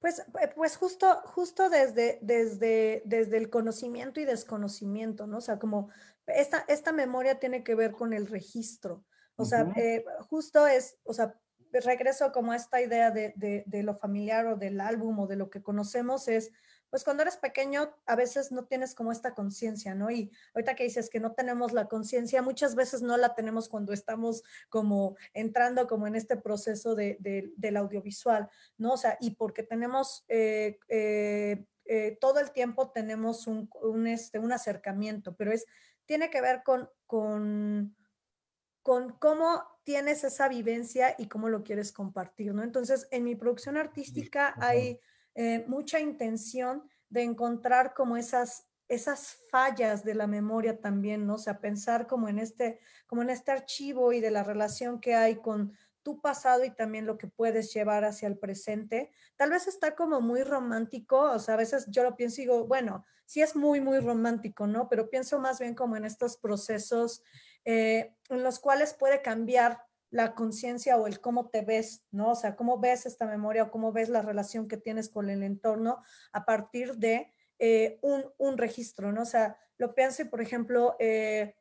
Pues, eh, pues, justo, justo desde, desde, desde el conocimiento y desconocimiento, ¿no? O sea, como esta, esta memoria tiene que ver con el registro. O sea, eh, justo es, o sea, regreso como a esta idea de, lo familiar o del álbum o de lo que conocemos, es pues cuando eres pequeño a veces no tienes como esta conciencia, ¿no? Y ahorita que dices que no tenemos la conciencia, muchas veces no la tenemos cuando estamos como entrando como en este proceso de, del audiovisual, ¿no? O sea, y porque tenemos... Eh, eh, eh, todo el tiempo tenemos un, este, un acercamiento, pero es, tiene que ver con, con, con cómo tienes esa vivencia y cómo lo quieres compartir, ¿no? Entonces, en mi producción artística hay eh, mucha intención de encontrar como esas esas fallas de la memoria también, ¿no? O sea, pensar como en este, como en este archivo y de la relación que hay con tu pasado y también lo que puedes llevar hacia el presente. Tal vez está como muy romántico, o sea, a veces yo lo pienso y digo, bueno, sí es muy, muy romántico, ¿no? Pero pienso más bien como en estos procesos eh, en los cuales puede cambiar la conciencia o el cómo te ves, ¿no? O sea, cómo ves esta memoria o cómo ves la relación que tienes con el entorno a partir de eh, un, registro, ¿no? O sea, lo pienso, y, por ejemplo, eh,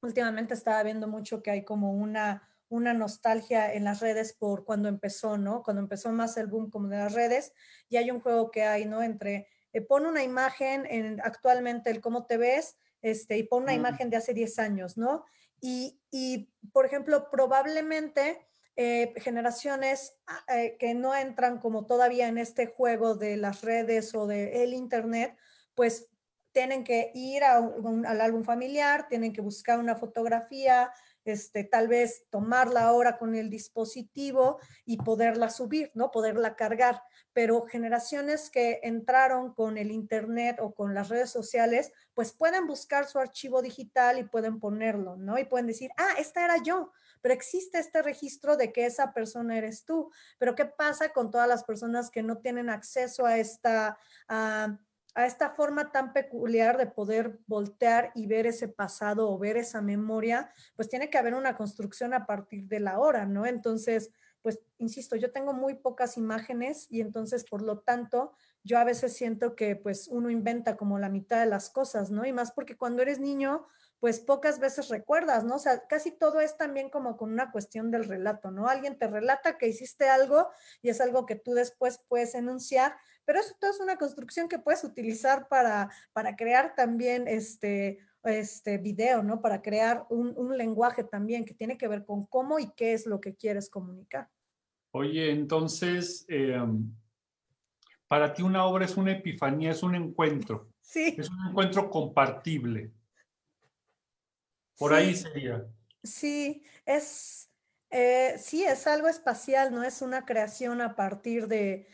últimamente estaba viendo mucho que hay como una, una nostalgia en las redes por cuando empezó, ¿no? Cuando empezó más el boom como de las redes y hay un juego que hay, ¿no? Entre, eh, pon una imagen en actualmente el cómo te ves, este, y pon una imagen de hace 10 años, ¿no? Y, por ejemplo, probablemente eh, generaciones ah, eh, que no entran como todavía en este juego de las redes o del el Internet, pues tienen que ir al álbum familiar, tienen que buscar una fotografía, este, tal vez tomarla ahora con el dispositivo y poderla subir, ¿no? Poderla cargar. Pero generaciones que entraron con el Internet o con las redes sociales, pues pueden buscar su archivo digital y pueden ponerlo, ¿no? Y pueden decir, ah, esta era yo, pero existe este registro de que esa persona eres tú. Pero ¿qué pasa con todas las personas que no tienen acceso a esta a esta forma tan peculiar de poder voltear y ver ese pasado o ver esa memoria, pues tiene que haber una construcción a partir de la hora, ¿no? Entonces, pues, insisto, yo tengo muy pocas imágenes y entonces, por lo tanto, yo a veces siento que pues uno inventa como la mitad de las cosas, ¿no? Y más porque cuando eres niño, pues pocas veces recuerdas, ¿no? O sea, casi todo es también como con una cuestión del relato, ¿no? Alguien te relata que hiciste algo y es algo que tú después puedes enunciar, pero eso todo es una construcción que puedes utilizar para, para crear también este, este video, ¿no? Para crear un, un lenguaje también que tiene que ver con cómo y qué es lo que quieres comunicar. Oye, entonces, em, para ti una obra es una epifanía, es un encuentro. Sí. Es un encuentro compartible. Por ahí sería. Sí, es, eh, es algo espacial, no es una creación a partir de,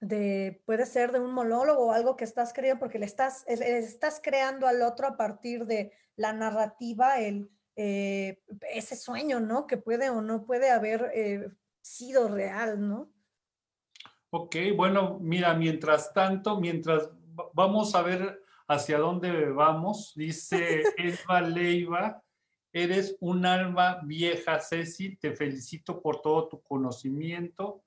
de, puede ser de un monólogo o algo que estás creando, porque le estás, estás creando al otro a partir de la narrativa, el, eh, ese sueño, ¿no? Que puede o no puede haber eh, sido real, ¿no? Ok, bueno, mira, mientras tanto, mientras vamos a ver hacia dónde vamos, dice Eva Leiva, eres un alma vieja, Ceci, te felicito por todo tu conocimiento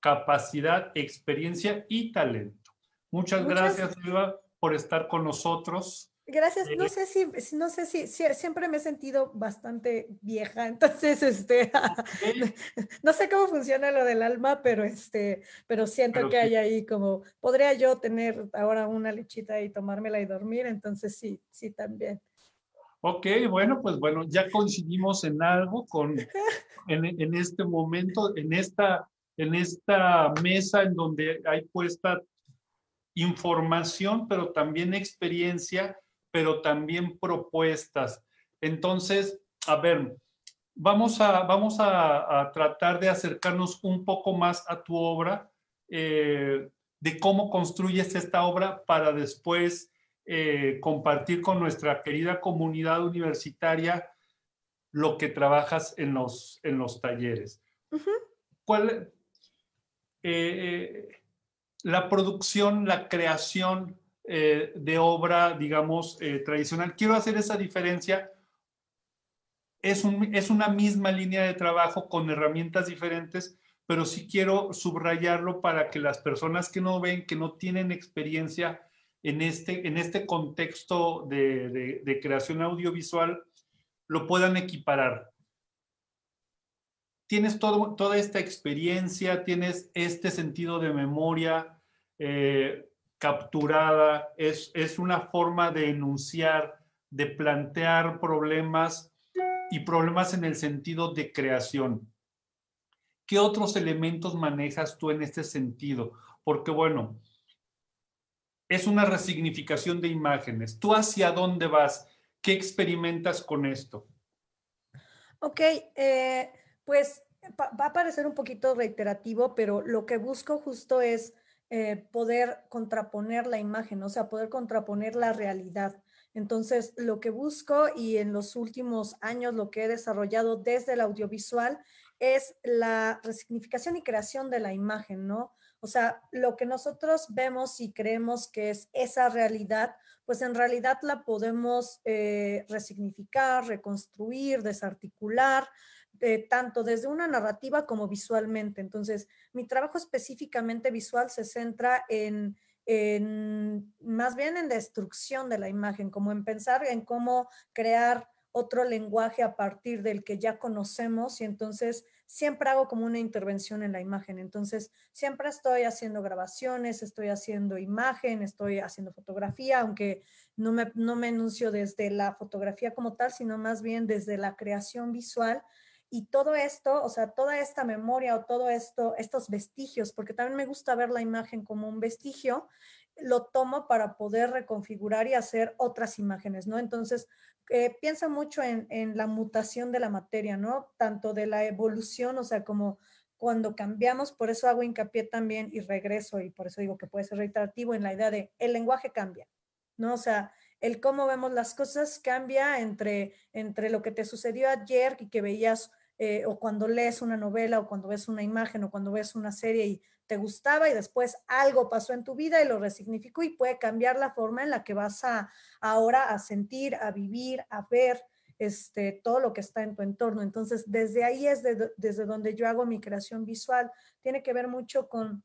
capacidad, experiencia y talento. Muchas, gracias, Silva, por estar con nosotros. Gracias. No eh, sé si, no sé si, siempre me he sentido bastante vieja, entonces, este, no sé cómo funciona lo del alma, pero este, pero siento que hay ahí como, podría yo tener ahora una lechita y tomármela y dormir, entonces sí, sí también. Ok, bueno, pues bueno, ya coincidimos en algo con, en, en este momento, en esta en esta mesa en donde hay puesta información, pero también experiencia, pero también propuestas. Entonces, a ver, vamos a, vamos a, tratar de acercarnos un poco más a tu obra, eh, de cómo construyes esta obra para después eh, compartir con nuestra querida comunidad universitaria lo que trabajas en los, en los talleres. ¿Cuál, eh, la producción, la creación eh, de obra, digamos, eh, tradicional. Quiero hacer esa diferencia. Es, una misma línea de trabajo con herramientas diferentes, pero sí quiero subrayarlo para que las personas que no ven, que no tienen experiencia en este, en este contexto de creación audiovisual, lo puedan equiparar tienes toda esta experiencia, tienes este sentido de memoria eh, capturada, es, una forma de enunciar, de plantear problemas y problemas en el sentido de creación. ¿Qué otros elementos manejas tú en este sentido? Porque bueno, es una resignificación de imágenes. ¿Tú hacia dónde vas? ¿Qué experimentas con esto? Ok, eh, pues va a parecer un poquito reiterativo, pero lo que busco justo es eh, poder contraponer la imagen, o sea, poder contraponer la realidad. Entonces, lo que busco y en los últimos años lo que he desarrollado desde el audiovisual es la resignificación y creación de la imagen, ¿no? O sea, lo que nosotros vemos y creemos que es esa realidad, pues en realidad la podemos eh, resignificar, reconstruir, desarticular, eh, tanto desde una narrativa como visualmente. Entonces, mi trabajo específicamente visual se centra en, más bien en destrucción de la imagen, como en pensar en cómo crear otro lenguaje a partir del que ya conocemos y entonces siempre hago como una intervención en la imagen. Entonces siempre estoy haciendo grabaciones, estoy haciendo imagen, estoy haciendo fotografía, aunque no me, no me enuncio desde la fotografía como tal, sino más bien desde la creación visual y todo esto, o sea, toda esta memoria o todo esto, estos vestigios, porque también me gusta ver la imagen como un vestigio, lo tomo para poder reconfigurar y hacer otras imágenes, ¿no? Entonces, eh, piensa mucho en, en la mutación de la materia, ¿no? Tanto de la evolución, o sea, como cuando cambiamos, por eso hago hincapié también y regreso, y por eso digo que puede ser reiterativo en la idea de el lenguaje cambia, ¿no? O sea, el cómo vemos las cosas cambia entre, entre lo que te sucedió ayer y que veías eh, o cuando lees una novela o cuando ves una imagen o cuando ves una serie y te gustaba y después algo pasó en tu vida y lo resignificó y puede cambiar la forma en la que vas a ahora a sentir, a vivir, a ver este, todo lo que está en tu entorno. Entonces, desde ahí es desde donde yo hago mi creación visual. Tiene que ver mucho con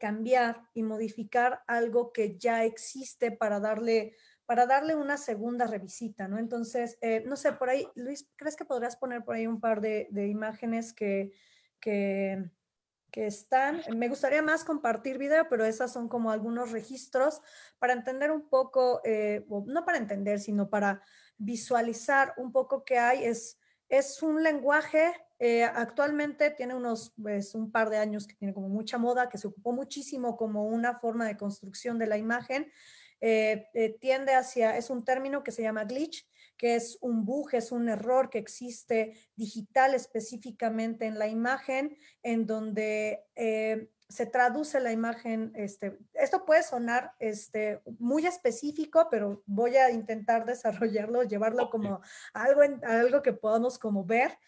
cambiar y modificar algo que ya existe para darle para darle una segunda revisita, ¿no? Entonces, eh, no sé, por ahí, Luis, ¿crees que podrías poner por ahí un par de, imágenes que, que, están. Me gustaría más compartir video, pero esas son como algunos registros para entender un poco, eh, no para entender, sino para visualizar un poco qué hay. Es, es un lenguaje, eh, actualmente tiene unos, es pues, un par de años que tiene como mucha moda, que se ocupó muchísimo como una forma de construcción de la imagen eh, eh, tiende hacia, es un término que se llama glitch, que es un bug, es un error que existe digital específicamente en la imagen, en donde eh, se traduce la imagen. Este, esto puede sonar este, muy específico, pero voy a intentar desarrollarlo, llevarlo como algo, algo que podamos como ver.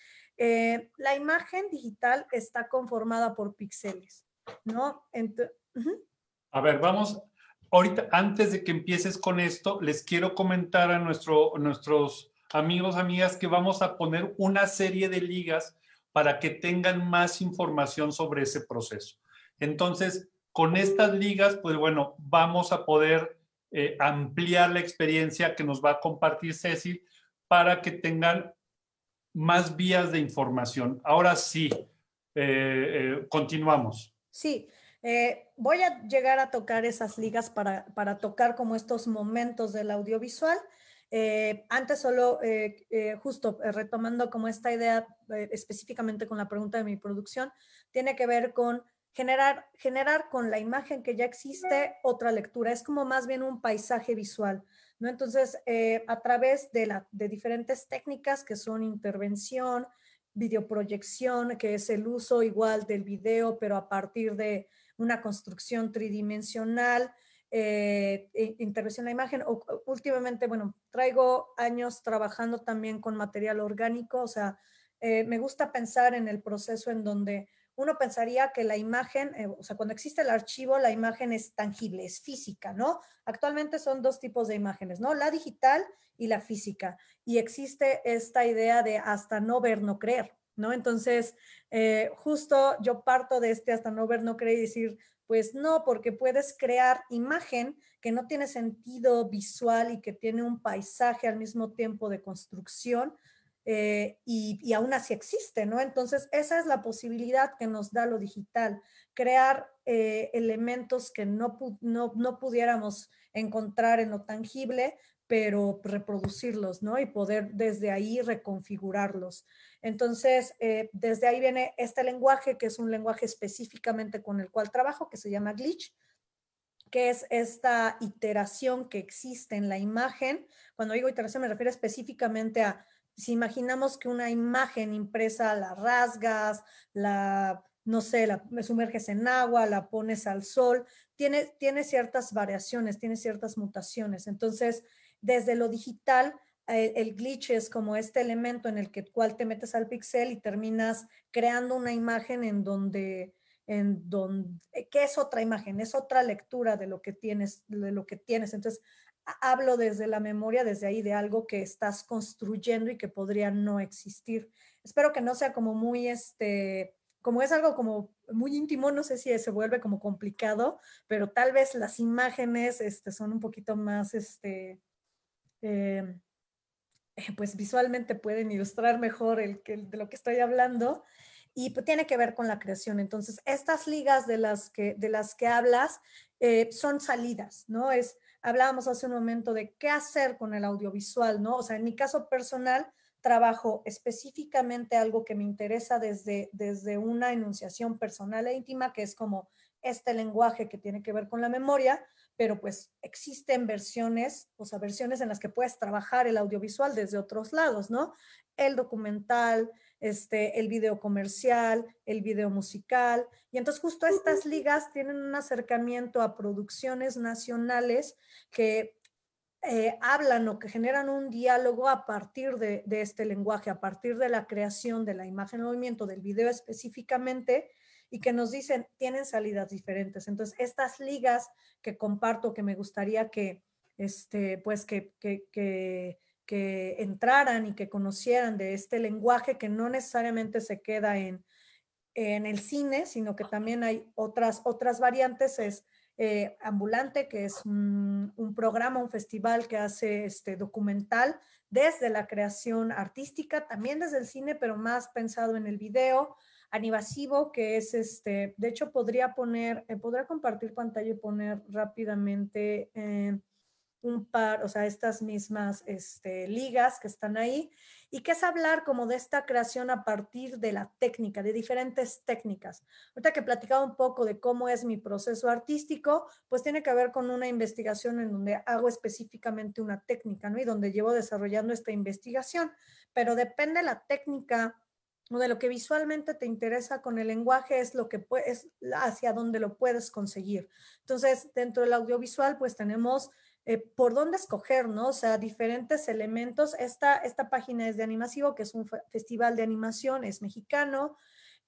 la imagen digital está conformada por píxeles, ¿no? A ver, vamos ahorita, antes de que empieces con esto, les quiero comentar a nuestros amigos, amigas, que vamos a poner una serie de ligas para que tengan más información sobre ese proceso. Entonces, con estas ligas, pues bueno, vamos a poder eh, ampliar la experiencia que nos va a compartir Cecil para que tengan más vías de información. Ahora sí, eh, eh, continuamos. Sí, eh, voy a llegar a tocar esas ligas para, para tocar como estos momentos del audiovisual. Eh, antes solo, eh, justo retomando como esta idea específicamente con la pregunta de mi producción, tiene que ver con generar, generar con la imagen que ya existe otra lectura. Es como más bien un paisaje visual. ¿no? Entonces, a través de, la, de diferentes técnicas que son intervención, videoproyección, que es el uso igual del video, pero a partir de una construcción tridimensional, eh, e, intervención la imagen. O, últimamente, bueno, traigo años trabajando también con material orgánico, o sea, eh, me gusta pensar en el proceso en donde uno pensaría que la imagen, eh, o sea, cuando existe el archivo, la imagen es tangible, es física, ¿no? Actualmente son dos tipos de imágenes, ¿no? La digital y la física. Y existe esta idea de hasta no ver, no creer. Entonces, eh, justo yo parto de este hasta no ver, no creer y decir, pues no, porque puedes crear imagen que no tiene sentido visual y que tiene un paisaje al mismo tiempo de construcción eh, y, aún así existe, ¿no? Entonces, esa es la posibilidad que nos da lo digital, crear eh, elementos que no, no pudiéramos encontrar en lo tangible, pero reproducirlos, ¿no? Y poder desde ahí reconfigurarlos. Entonces, eh, desde ahí viene este lenguaje, que es un lenguaje específicamente con el cual trabajo, que se llama glitch, que es esta iteración que existe en la imagen. Cuando digo iteración me refiero específicamente a, si imaginamos que una imagen impresa la rasgas, la, no sé, la sumerges en agua, la pones al sol, tiene, tiene ciertas variaciones, tiene ciertas mutaciones. Entonces, desde lo digital, eh, el, glitch es como este elemento en el que cual te metes al pixel y terminas creando una imagen en donde en donde eh, que es otra imagen, es otra lectura de lo que tienes, de lo que tienes. Entonces, hablo desde la memoria, desde ahí de algo que estás construyendo y que podría no existir. Espero que no sea como muy este como es algo como muy íntimo, no sé si se vuelve como complicado, pero tal vez las imágenes este, son un poquito más este, eh, eh, pues visualmente pueden ilustrar mejor el, de lo que estoy hablando y pues, tiene que ver con la creación. Entonces, estas ligas de las que, de las que hablas eh, son salidas, ¿no? Es, hablábamos hace un momento de qué hacer con el audiovisual, ¿no? O sea, en mi caso personal, trabajo específicamente algo que me interesa desde, desde una enunciación personal e íntima, que es como este lenguaje que tiene que ver con la memoria, pero pues existen versiones, o sea, versiones en las que puedes trabajar el audiovisual desde otros lados, ¿no? El documental, este, el video comercial, el video musical. Y entonces justo estas ligas tienen un acercamiento a producciones nacionales que eh, hablan o que generan un diálogo a partir de, de, este lenguaje, a partir de la creación de la imagen en movimiento, del video específicamente, y que nos dicen, tienen salidas diferentes. Entonces, estas ligas que comparto, que me gustaría que, este, pues, que, que, que, entraran y que conocieran de este lenguaje que no necesariamente se queda en, en el cine, sino que también hay otras, otras variantes, es eh, Ambulante, que es un, un, programa, un festival que hace este documental desde la creación artística, también desde el cine, pero más pensado en el video. Anivasivo, que es este, de hecho podría poner, eh, podría compartir pantalla y poner rápidamente eh, un par, o sea, estas mismas este, ligas que están ahí, y que es hablar como de esta creación a partir de la técnica, de diferentes técnicas. Ahorita que platicaba un poco de cómo es mi proceso artístico, pues tiene que ver con una investigación en donde hago específicamente una técnica, ¿no? Y donde llevo desarrollando esta investigación, pero depende la técnica de lo que visualmente te interesa con el lenguaje es lo que es hacia dónde lo puedes conseguir. Entonces, dentro del audiovisual, pues tenemos eh, por dónde escoger, ¿no? O sea, diferentes elementos. Esta, esta página es de Animasivo, que es un festival de animación, es mexicano.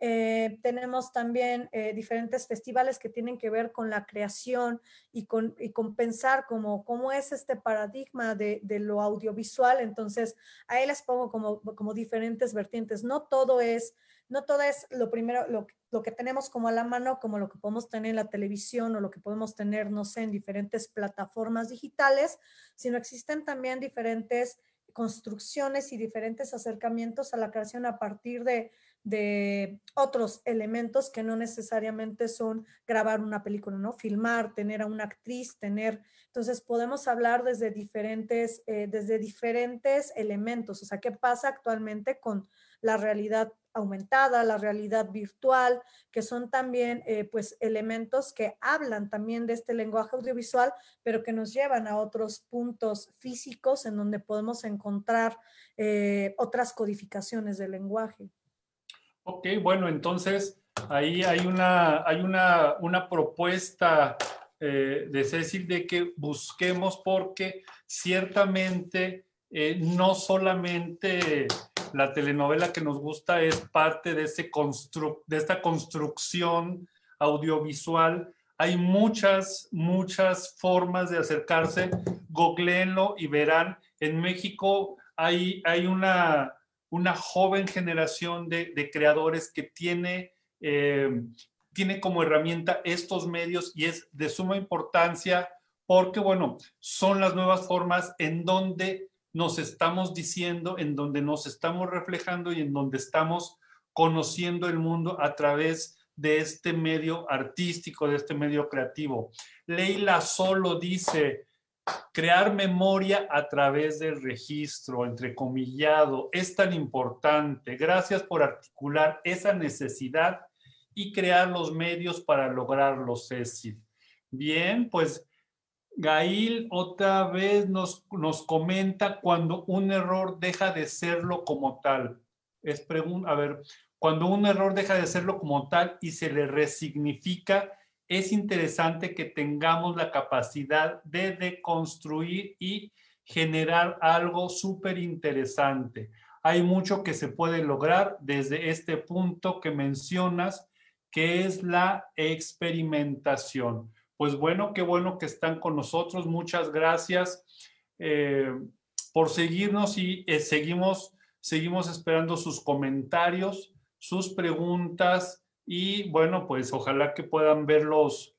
Eh, tenemos también eh, diferentes festivales que tienen que ver con la creación y con, y con pensar cómo, es este paradigma de, lo audiovisual. Entonces, ahí les pongo como, como diferentes vertientes. No todo es, no todo es lo primero, lo, lo que tenemos como a la mano, como lo que podemos tener en la televisión o lo que podemos tener, no sé, en diferentes plataformas digitales, sino existen también diferentes construcciones y diferentes acercamientos a la creación a partir de de otros elementos que no necesariamente son grabar una película, ¿no? Filmar, tener a una actriz, tener... Entonces podemos hablar desde diferentes, eh, desde diferentes elementos, o sea, qué pasa actualmente con la realidad aumentada, la realidad virtual, que son también eh, pues elementos que hablan también de este lenguaje audiovisual, pero que nos llevan a otros puntos físicos en donde podemos encontrar eh, otras codificaciones del lenguaje. Ok, bueno, entonces ahí hay una, hay una, propuesta eh, de Cecil de que busquemos porque ciertamente eh, no solamente la telenovela que nos gusta es parte de, ese constru de esta construcción audiovisual. Hay muchas, muchas formas de acercarse. Googleenlo y verán. En México hay, hay una una joven generación de, creadores que tiene, eh, tiene como herramienta estos medios y es de suma importancia porque, bueno, son las nuevas formas en donde nos estamos diciendo, en donde nos estamos reflejando y en donde estamos conociendo el mundo a través de este medio artístico, de este medio creativo. Leila Solo dice, crear memoria a través del registro, entrecomillado, es tan importante. Gracias por articular esa necesidad y crear los medios para lograrlo, Cecil. Bien, pues Gail otra vez nos, nos comenta cuando un error deja de serlo como tal. Es a ver, cuando un error deja de serlo como tal y se le resignifica es interesante que tengamos la capacidad de deconstruir y generar algo súper interesante. Hay mucho que se puede lograr desde este punto que mencionas, que es la experimentación. Pues bueno, qué bueno que están con nosotros. Muchas gracias eh, por seguirnos y eh, seguimos, seguimos esperando sus comentarios, sus preguntas y bueno, pues ojalá que puedan ver los,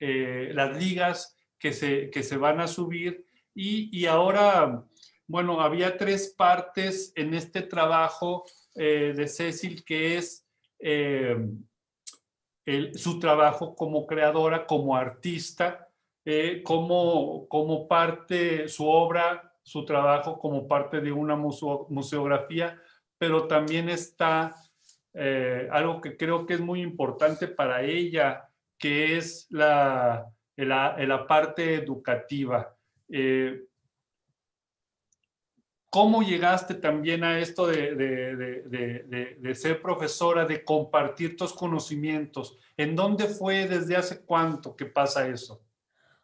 eh, las ligas que se, se van a subir. Y, y ahora, bueno, había tres partes en este trabajo eh, de Cecil, que es eh, su trabajo como creadora, como artista, como, como parte, su obra, su trabajo como parte de una museografía, pero también está eh, algo que creo que es muy importante para ella, que es la, la, parte educativa. Eh, ¿Cómo llegaste también a esto de, ser profesora, de compartir tus conocimientos? ¿En dónde fue, desde hace cuánto que pasa eso?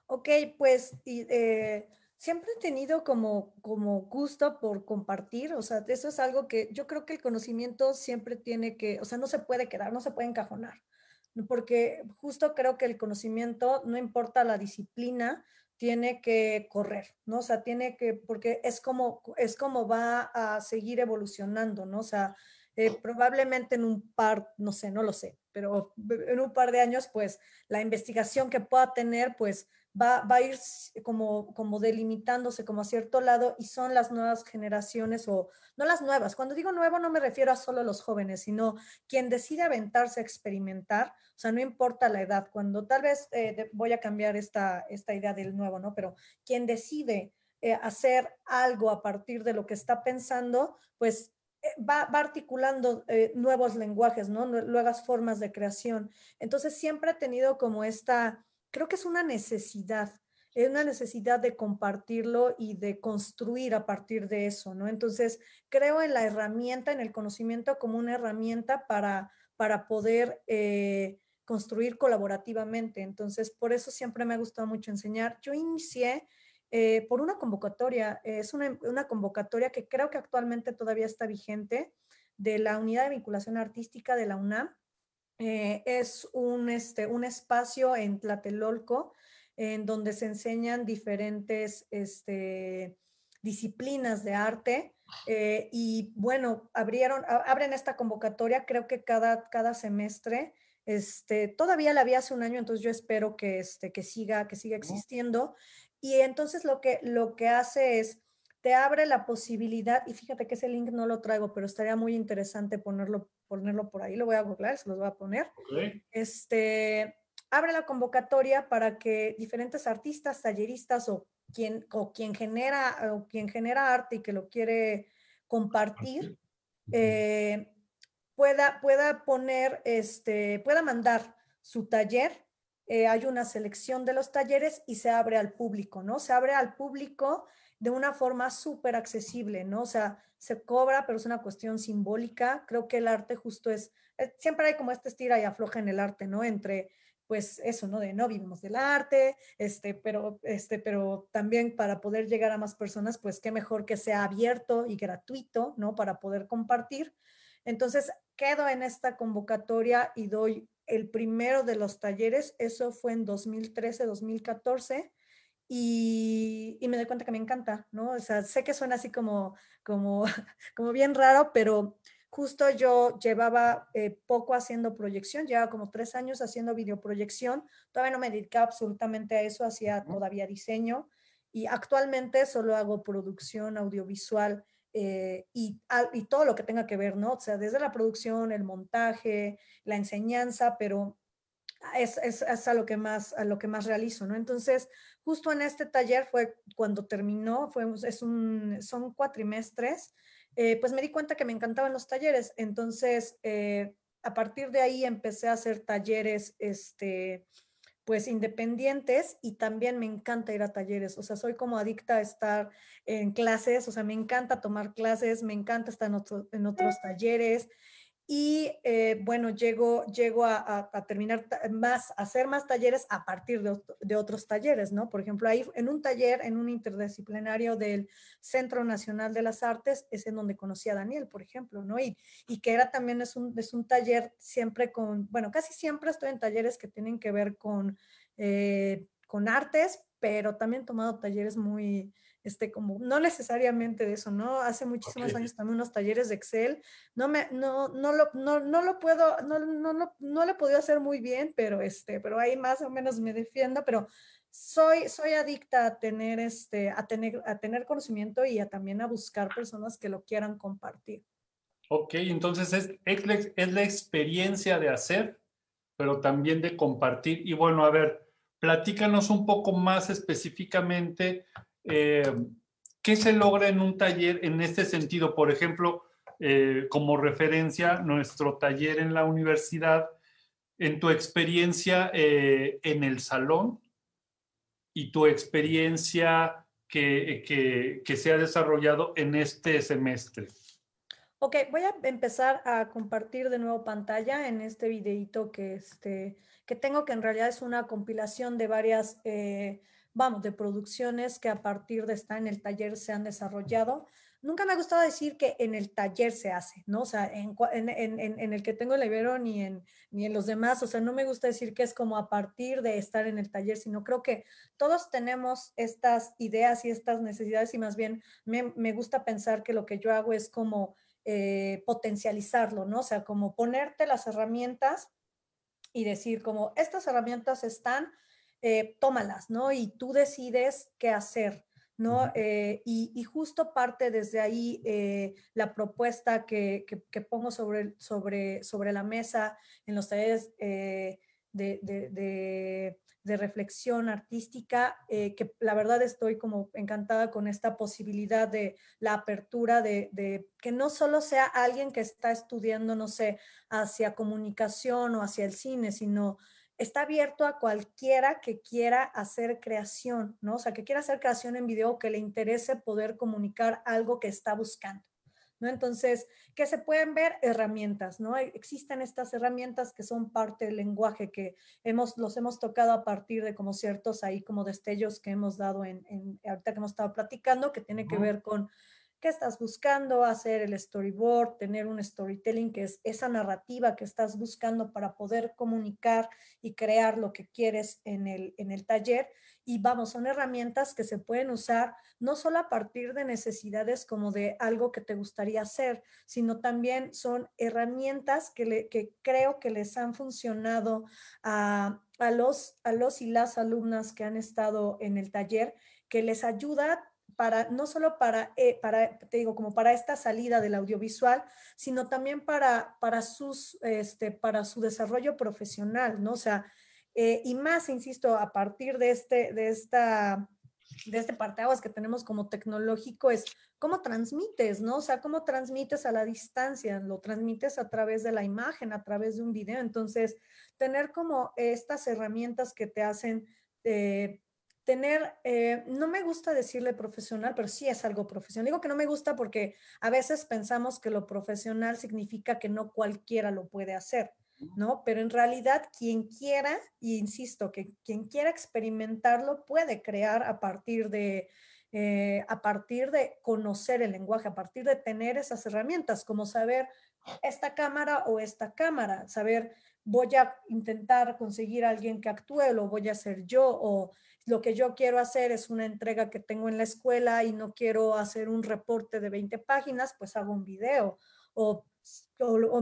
Ok, pues eh, siempre he tenido como, como gusto por compartir, o sea, eso es algo que yo creo que el conocimiento siempre tiene que, o sea, no se puede quedar, no se puede encajonar, porque justo creo que el conocimiento, no importa la disciplina, tiene que correr, ¿no? O sea, tiene que, porque es como, es como va a seguir evolucionando, ¿no? O sea, eh, probablemente en un par, no sé, no lo sé, pero en un par de años, pues la investigación que pueda tener, pues va, a ir como, como delimitándose como a cierto lado y son las nuevas generaciones o no las nuevas. Cuando digo nuevo no me refiero a solo los jóvenes, sino quien decide aventarse a experimentar, o sea, no importa la edad, cuando tal vez eh, voy a cambiar esta, esta idea del nuevo, ¿no? Pero quien decide eh, hacer algo a partir de lo que está pensando, pues eh, Va, articulando nuevos lenguajes, ¿no? nuevas formas de creación. Entonces siempre ha tenido como esta, creo que es una necesidad, es una necesidad de compartirlo y de construir a partir de eso, ¿no? Entonces, creo en la herramienta, en el conocimiento como una herramienta para, para poder eh, construir colaborativamente. Entonces, por eso siempre me ha gustado mucho enseñar. Yo inicié eh, por una convocatoria, eh, es una convocatoria que creo que actualmente todavía está vigente de la Unidad de Vinculación Artística de la UNAM eh, es un, este, un espacio en Tlatelolco en donde se enseñan diferentes este, disciplinas de arte. Eh, y bueno, abrieron, abren esta convocatoria, creo que cada, cada semestre. Este, todavía la había hace un año, entonces yo espero que, este, que, siga, que siga existiendo. Y entonces lo que, lo que hace es te abre la posibilidad, y fíjate que ese link no lo traigo, pero estaría muy interesante ponerlo, ponerlo por ahí, lo voy a borrar, se los voy a poner. Este, abre la convocatoria para que diferentes artistas, talleristas o quien, o quien, genera, o quien genera arte y que lo quiere compartir, eh, pueda, pueda poner, este, pueda mandar su taller. Eh, hay una selección de los talleres y se abre al público, ¿no? Se abre al público de una forma súper accesible, ¿no? O sea, se cobra, pero es una cuestión simbólica. Creo que el arte justo es, eh, siempre hay como este estira y afloja en el arte, ¿no? Entre, pues eso, ¿no? De no vivimos del arte, este, pero, este, pero también para poder llegar a más personas, pues qué mejor que sea abierto y gratuito, ¿no? Para poder compartir. Entonces, quedo en esta convocatoria y doy el primero de los talleres, eso fue en 2013, 2014 y, me doy cuenta que me encanta, ¿no? O sea, sé que suena así como, como, como bien raro, pero justo yo llevaba eh, poco haciendo proyección, llevaba como tres años haciendo videoproyección, todavía no me dedicaba absolutamente a eso, hacía todavía diseño y actualmente solo hago producción audiovisual. Eh, y, y todo lo que tenga que ver, ¿no? O sea, desde la producción, el montaje, la enseñanza, pero es, es, a, lo que más, a lo que más realizo, ¿no? Entonces, justo en este taller fue cuando terminó, fue, es un, son cuatrimestres, eh, pues me di cuenta que me encantaban los talleres, entonces eh, a partir de ahí empecé a hacer talleres, este, pues independientes y también me encanta ir a talleres, o sea, soy como adicta a estar en clases, o sea, me encanta tomar clases, me encanta estar en, en otros talleres, y eh, bueno, llego, llego a, terminar más, a hacer más talleres a partir de, otros talleres, ¿no? Por ejemplo, ahí en un taller, en un interdisciplinario del Centro Nacional de las Artes, es en donde conocí a Daniel, por ejemplo, ¿no? Y, que era también es un, es un taller siempre con, bueno, casi siempre estoy en talleres que tienen que ver con, eh, con artes, pero también he tomado talleres muy, este, como no necesariamente de eso, ¿no? Hace muchísimos años también unos talleres de Excel, no me, no, no lo, no, no lo puedo, no, no, no, no lo he hacer muy bien, pero este, pero ahí más o menos me defiendo, pero soy, soy adicta a tener este, a tener, a tener conocimiento y a también a buscar personas que lo quieran compartir. Ok, entonces es, es, es la experiencia de hacer, pero también de compartir. Y bueno, a ver, platícanos un poco más específicamente eh, ¿qué se logra en un taller en este sentido? Por ejemplo, eh, como referencia, nuestro taller en la universidad, en tu experiencia eh, en el salón y tu experiencia que, que, se ha desarrollado en este semestre. Ok, voy a empezar a compartir de nuevo pantalla en este videito que, este, que tengo, que en realidad es una compilación de varias vamos, de producciones que a partir de estar en el taller se han desarrollado. Nunca me ha gustado decir que en el taller se hace, ¿no? O sea, en, en, el que tengo el Ibero ni en, ni en los demás, o sea, no me gusta decir que es como a partir de estar en el taller, sino creo que todos tenemos estas ideas y estas necesidades y más bien me, gusta pensar que lo que yo hago es como eh, potencializarlo, ¿no? O sea, como ponerte las herramientas y decir como estas herramientas están eh, tómalas, ¿no? Y tú decides qué hacer, ¿no? Eh, y, justo parte desde ahí eh, la propuesta que, pongo sobre, sobre, sobre la mesa en los talleres de, de, reflexión artística, que la verdad estoy como encantada con esta posibilidad de la apertura de que no solo sea alguien que está estudiando, no sé, hacia comunicación o hacia el cine, sino está abierto a cualquiera que quiera hacer creación, ¿no? O sea, que quiera hacer creación en video, que le interese poder comunicar algo que está buscando, ¿no? Entonces, ¿qué se pueden ver? Herramientas, ¿no? Existen estas herramientas que son parte del lenguaje, que hemos, los hemos tocado a partir de como ciertos ahí como destellos que hemos dado en, en ahorita que hemos estado platicando, que tiene que ver con qué estás buscando, hacer el storyboard, tener un storytelling que es esa narrativa que estás buscando para poder comunicar y crear lo que quieres en el, en el taller. Y vamos, son herramientas que se pueden usar no solo a partir de necesidades como de algo que te gustaría hacer, sino también son herramientas que, creo que les han funcionado a, los, a los y las alumnas que han estado en el taller, que les ayuda no solo eh, para, te digo, como para esta salida del audiovisual, sino también para, para, sus, este, para su desarrollo profesional, ¿no? O sea, eh, y más, insisto, a partir de este, de esta, de este parteaguas que tenemos como tecnológico es cómo transmites, ¿no? O sea, cómo transmites a la distancia, lo transmites a través de la imagen, a través de un video. Entonces, tener como estas herramientas que te hacen eh, tener, eh, no me gusta decirle profesional, pero sí es algo profesional. Digo que no me gusta porque a veces pensamos que lo profesional significa que no cualquiera lo puede hacer, ¿no? Pero en realidad quien quiera, y insisto, que quien quiera experimentarlo puede crear a partir de... Eh, a partir de conocer el lenguaje, a partir de tener esas herramientas, como saber esta cámara o esta cámara, saber voy a intentar conseguir a alguien que actúe, lo voy a hacer yo, o lo que yo quiero hacer es una entrega que tengo en la escuela y no quiero hacer un reporte de 20 páginas, pues hago un video o,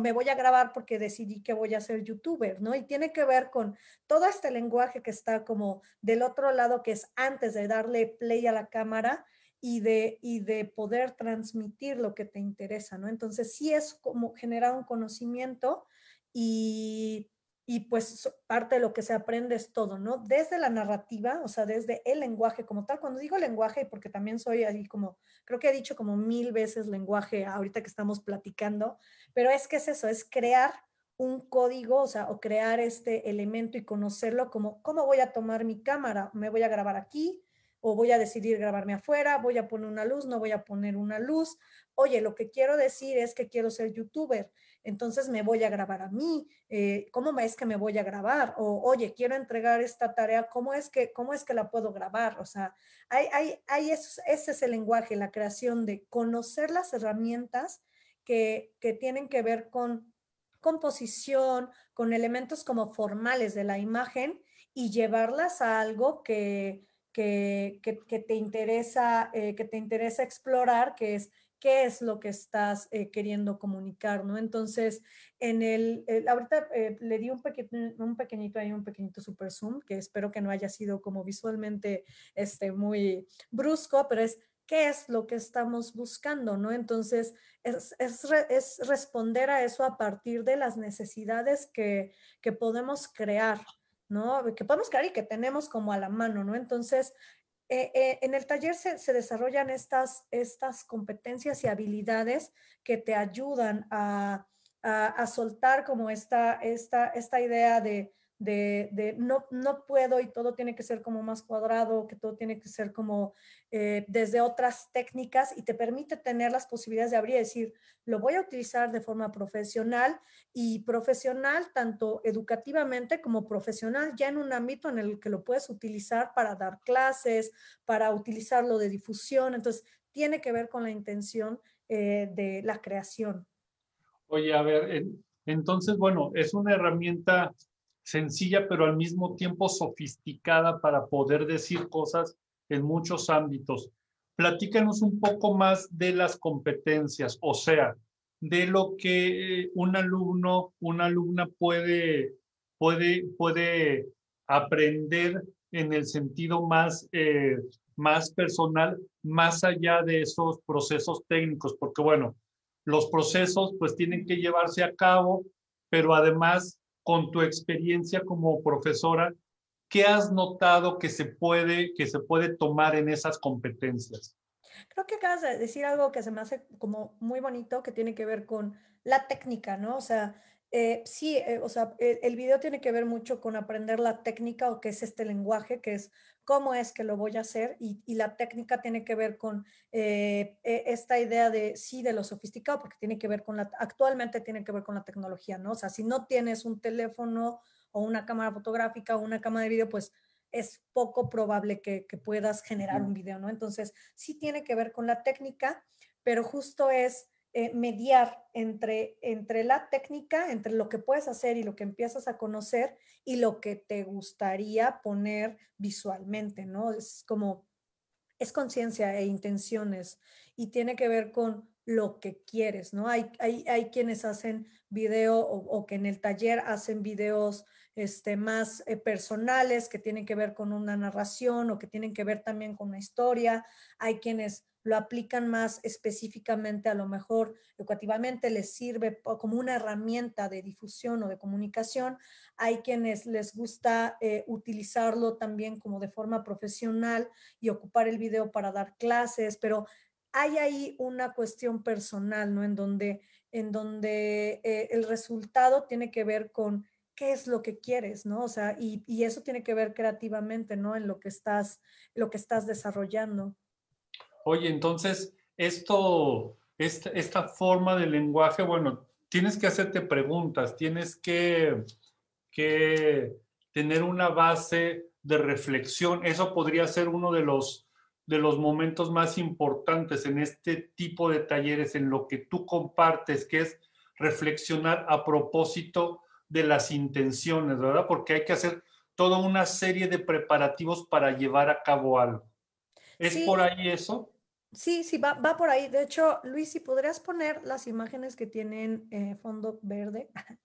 me voy a grabar porque decidí que voy a ser youtuber, ¿no? Y tiene que ver con todo este lenguaje que está como del otro lado, que es antes de darle play a la cámara, y de, y de poder transmitir lo que te interesa, ¿no? Entonces, sí es como generar un conocimiento y y pues parte de lo que se aprende es todo, ¿no? Desde la narrativa, o sea, desde el lenguaje como tal. Cuando digo lenguaje, porque también soy ahí como, creo que he dicho como mil veces lenguaje ahorita que estamos platicando, pero es que es eso, es crear un código, o sea, o crear este elemento y conocerlo como, ¿cómo voy a tomar mi cámara? ¿Me voy a grabar aquí? ¿O voy a decidir grabarme afuera? ¿Voy a poner una luz? ¿No voy a poner una luz? Oye, lo que quiero decir es que quiero ser youtuber entonces me voy a grabar a mí, eh, ¿cómo es que me voy a grabar? O, oye, quiero entregar esta tarea, ¿cómo es que, cómo es que la puedo grabar? O sea, hay, hay, ese es el lenguaje, la creación de conocer las herramientas que, tienen que ver con composición, con elementos como formales de la imagen y llevarlas a algo que, te interesa, eh, que te interesa explorar, que es qué es lo que estás eh, queriendo comunicar, ¿no? Entonces, en el, eh, ahorita eh, le di un, un pequeñito ahí, un pequeñito super zoom, que espero que no haya sido como visualmente este, muy brusco, pero es qué es lo que estamos buscando, ¿no? Entonces, es, responder a eso a partir de las necesidades que, que podemos crear, ¿no? Que podemos crear y que tenemos como a la mano, ¿no? Entonces, eh, eh, en el taller se, se, desarrollan estas, estas competencias y habilidades que te ayudan a, a soltar como esta, esta, esta idea de, de, no, no puedo y todo tiene que ser como más cuadrado, que todo tiene que ser como eh, desde otras técnicas y te permite tener las posibilidades de abrir y decir, lo voy a utilizar de forma profesional y profesional tanto educativamente como profesional ya en un ámbito en el que lo puedes utilizar para dar clases, para utilizarlo de difusión. Entonces, tiene que ver con la intención eh, de la creación. Oye, a ver, entonces, bueno, es una herramienta sencilla, pero al mismo tiempo sofisticada para poder decir cosas en muchos ámbitos. Platícanos un poco más de las competencias, o sea, de lo que eh, un alumno, una alumna puede, puede, puede aprender en el sentido más, eh, más personal, más allá de esos procesos técnicos, porque bueno, los procesos pues tienen que llevarse a cabo, pero además con tu experiencia como profesora, ¿qué has notado que se puede, que se puede tomar en esas competencias? Creo que acabas de decir algo que se me hace como muy bonito, que tiene que ver con la técnica, ¿no? O sea, eh, sí, eh, o sea, el, video tiene que ver mucho con aprender la técnica o qué es este lenguaje, que es cómo es que lo voy a hacer y, la técnica tiene que ver con eh, e, esta idea de sí, de lo sofisticado, porque tiene que ver con la, actualmente tiene que ver con la tecnología, ¿no? O sea, si no tienes un teléfono o una cámara fotográfica o una cámara de video, pues es poco probable que, que puedas generar un video, ¿no? Entonces, sí tiene que ver con la técnica, pero justo es eh, mediar entre, entre la técnica, entre lo que puedes hacer y lo que empiezas a conocer y lo que te gustaría poner visualmente, ¿no? Es como, es conciencia e intenciones y tiene que ver con lo que quieres, ¿no? Hay, hay, quienes hacen video o, que en el taller hacen videos este, más eh, personales que tienen que ver con una narración o que tienen que ver también con una historia. Hay quienes lo aplican más específicamente, a lo mejor educativamente les sirve como una herramienta de difusión o de comunicación. Hay quienes les gusta eh, utilizarlo también como de forma profesional y ocupar el video para dar clases, pero hay ahí una cuestión personal, ¿no? En donde, en donde eh, el resultado tiene que ver con qué es lo que quieres, ¿no? O sea, y, eso tiene que ver creativamente, ¿no? En lo que estás, lo que estás desarrollando oye, entonces, esto, esta, forma de lenguaje, bueno, tienes que hacerte preguntas, tienes que, tener una base de reflexión. Eso podría ser uno de los, de los momentos más importantes en este tipo de talleres, en lo que tú compartes, que es reflexionar a propósito de las intenciones, ¿verdad? Porque hay que hacer toda una serie de preparativos para llevar a cabo algo. ¿Es por ahí eso? Sí, sí, va, va por ahí. De hecho, Luis, si podrías poner las imágenes que tienen eh, fondo verde.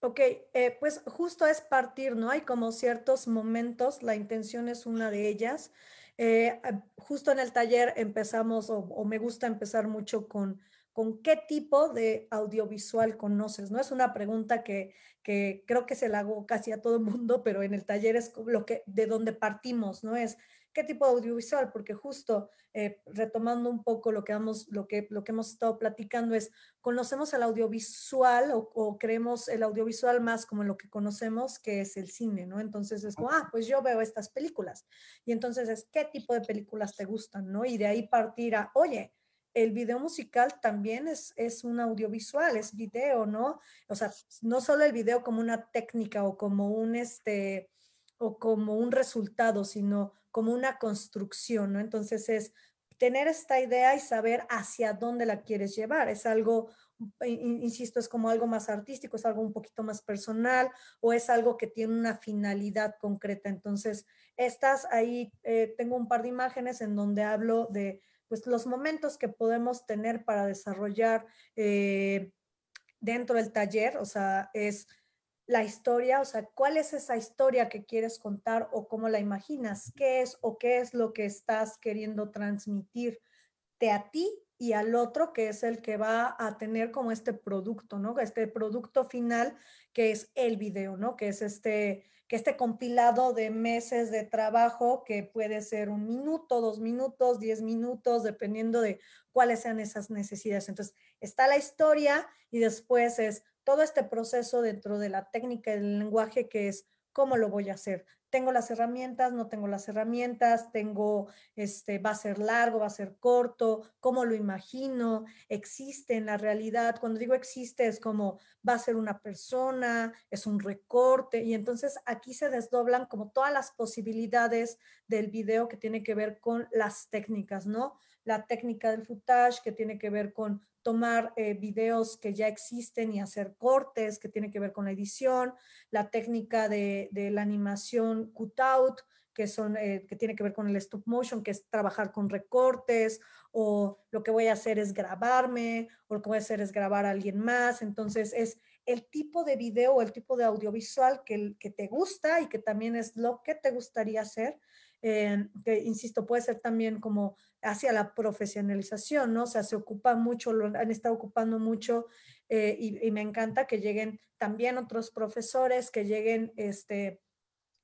Ok, eh, pues justo es partir, ¿no? Hay como ciertos momentos, la intención es una de ellas. Eh, justo en el taller empezamos, o me gusta empezar mucho con con qué tipo de audiovisual conoces, ¿no? Es una pregunta que, creo que se la hago casi a todo el mundo, pero en el taller es lo que, de donde partimos, ¿no? Es qué tipo de audiovisual, porque justo eh, retomando un poco lo que, vamos, lo, que, lo que hemos estado platicando es, ¿conocemos el audiovisual o, creemos el audiovisual más como lo que conocemos, que es el cine, ¿no? Entonces es como, ah, pues yo veo estas películas. Y entonces es, ¿qué tipo de películas te gustan, ¿no? Y de ahí partir a, oye, el video musical también es, es un audiovisual, es video, ¿no? O sea, no solo el video como una técnica o como un, este, o como un resultado, sino como una construcción, ¿no? Entonces es tener esta idea y saber hacia dónde la quieres llevar. Es algo, insisto, es como algo más artístico, es algo un poquito más personal o es algo que tiene una finalidad concreta. Entonces, estas ahí, eh, tengo un par de imágenes en donde hablo de pues los momentos que podemos tener para desarrollar eh, dentro del taller, o sea, es la historia, o sea, cuál es esa historia que quieres contar o cómo la imaginas, qué es o qué es lo que estás queriendo transmitirte a ti y al otro, que es el que va a tener como este producto, ¿no? Este producto final que es el video, ¿no? Que es este, que este compilado de meses de trabajo, que puede ser un minuto, dos minutos, diez minutos, dependiendo de cuáles sean esas necesidades. Entonces, está la historia y después es todo este proceso dentro de la técnica del lenguaje que es cómo lo voy a hacer, tengo las herramientas, no tengo las herramientas, tengo, este, va a ser largo, va a ser corto, cómo lo imagino, existe en la realidad. Cuando digo existe es como va a ser una persona, es un recorte y entonces aquí se desdoblan como todas las posibilidades del video que tiene que ver con las técnicas, ¿no? La técnica del footage que tiene que ver con tomar eh, videos que ya existen y hacer cortes que tiene que ver con la edición, la técnica de, la animación cutout, que, son, eh, que tiene que ver con el stop motion, que es trabajar con recortes, o lo que voy a hacer es grabarme, o lo que voy a hacer es grabar a alguien más. Entonces, es el tipo de video o el tipo de audiovisual que, te gusta y que también es lo que te gustaría hacer. Eh, que insisto, puede ser también como hacia la profesionalización, ¿no? O sea, se ocupa mucho, lo han estado ocupando mucho eh, y, y, me encanta que lleguen también otros profesores, que lleguen este,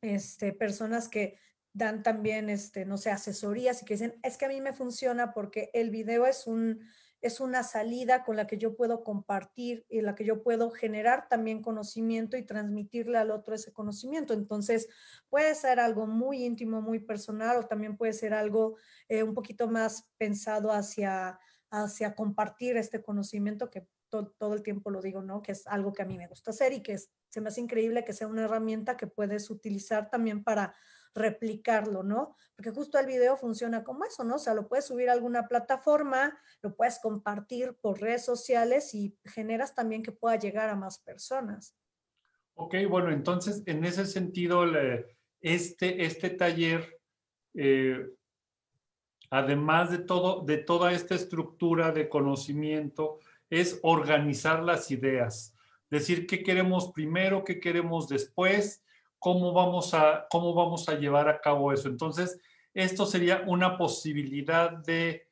este, personas que dan también, este, no sé, asesorías y que dicen, es que a mí me funciona porque el video es un, es una salida con la que yo puedo compartir y la que yo puedo generar también conocimiento y transmitirle al otro ese conocimiento. Entonces, puede ser algo muy íntimo, muy personal o también puede ser algo eh, un poquito más pensado hacia, hacia compartir este conocimiento que todo el tiempo lo digo, ¿no? Que es algo que a mí me gusta hacer y que es, se me hace increíble que sea una herramienta que puedes utilizar también para replicarlo, ¿no? Porque justo el video funciona como eso, ¿no? O sea, lo puedes subir a alguna plataforma, lo puedes compartir por redes sociales y generas también que pueda llegar a más personas. Ok, bueno, entonces en ese sentido, este, este taller, eh, además de, todo, de toda esta estructura de conocimiento, es organizar las ideas, decir qué queremos primero, qué queremos después cómo vamos a, cómo vamos a llevar a cabo eso. Entonces, esto sería una posibilidad de,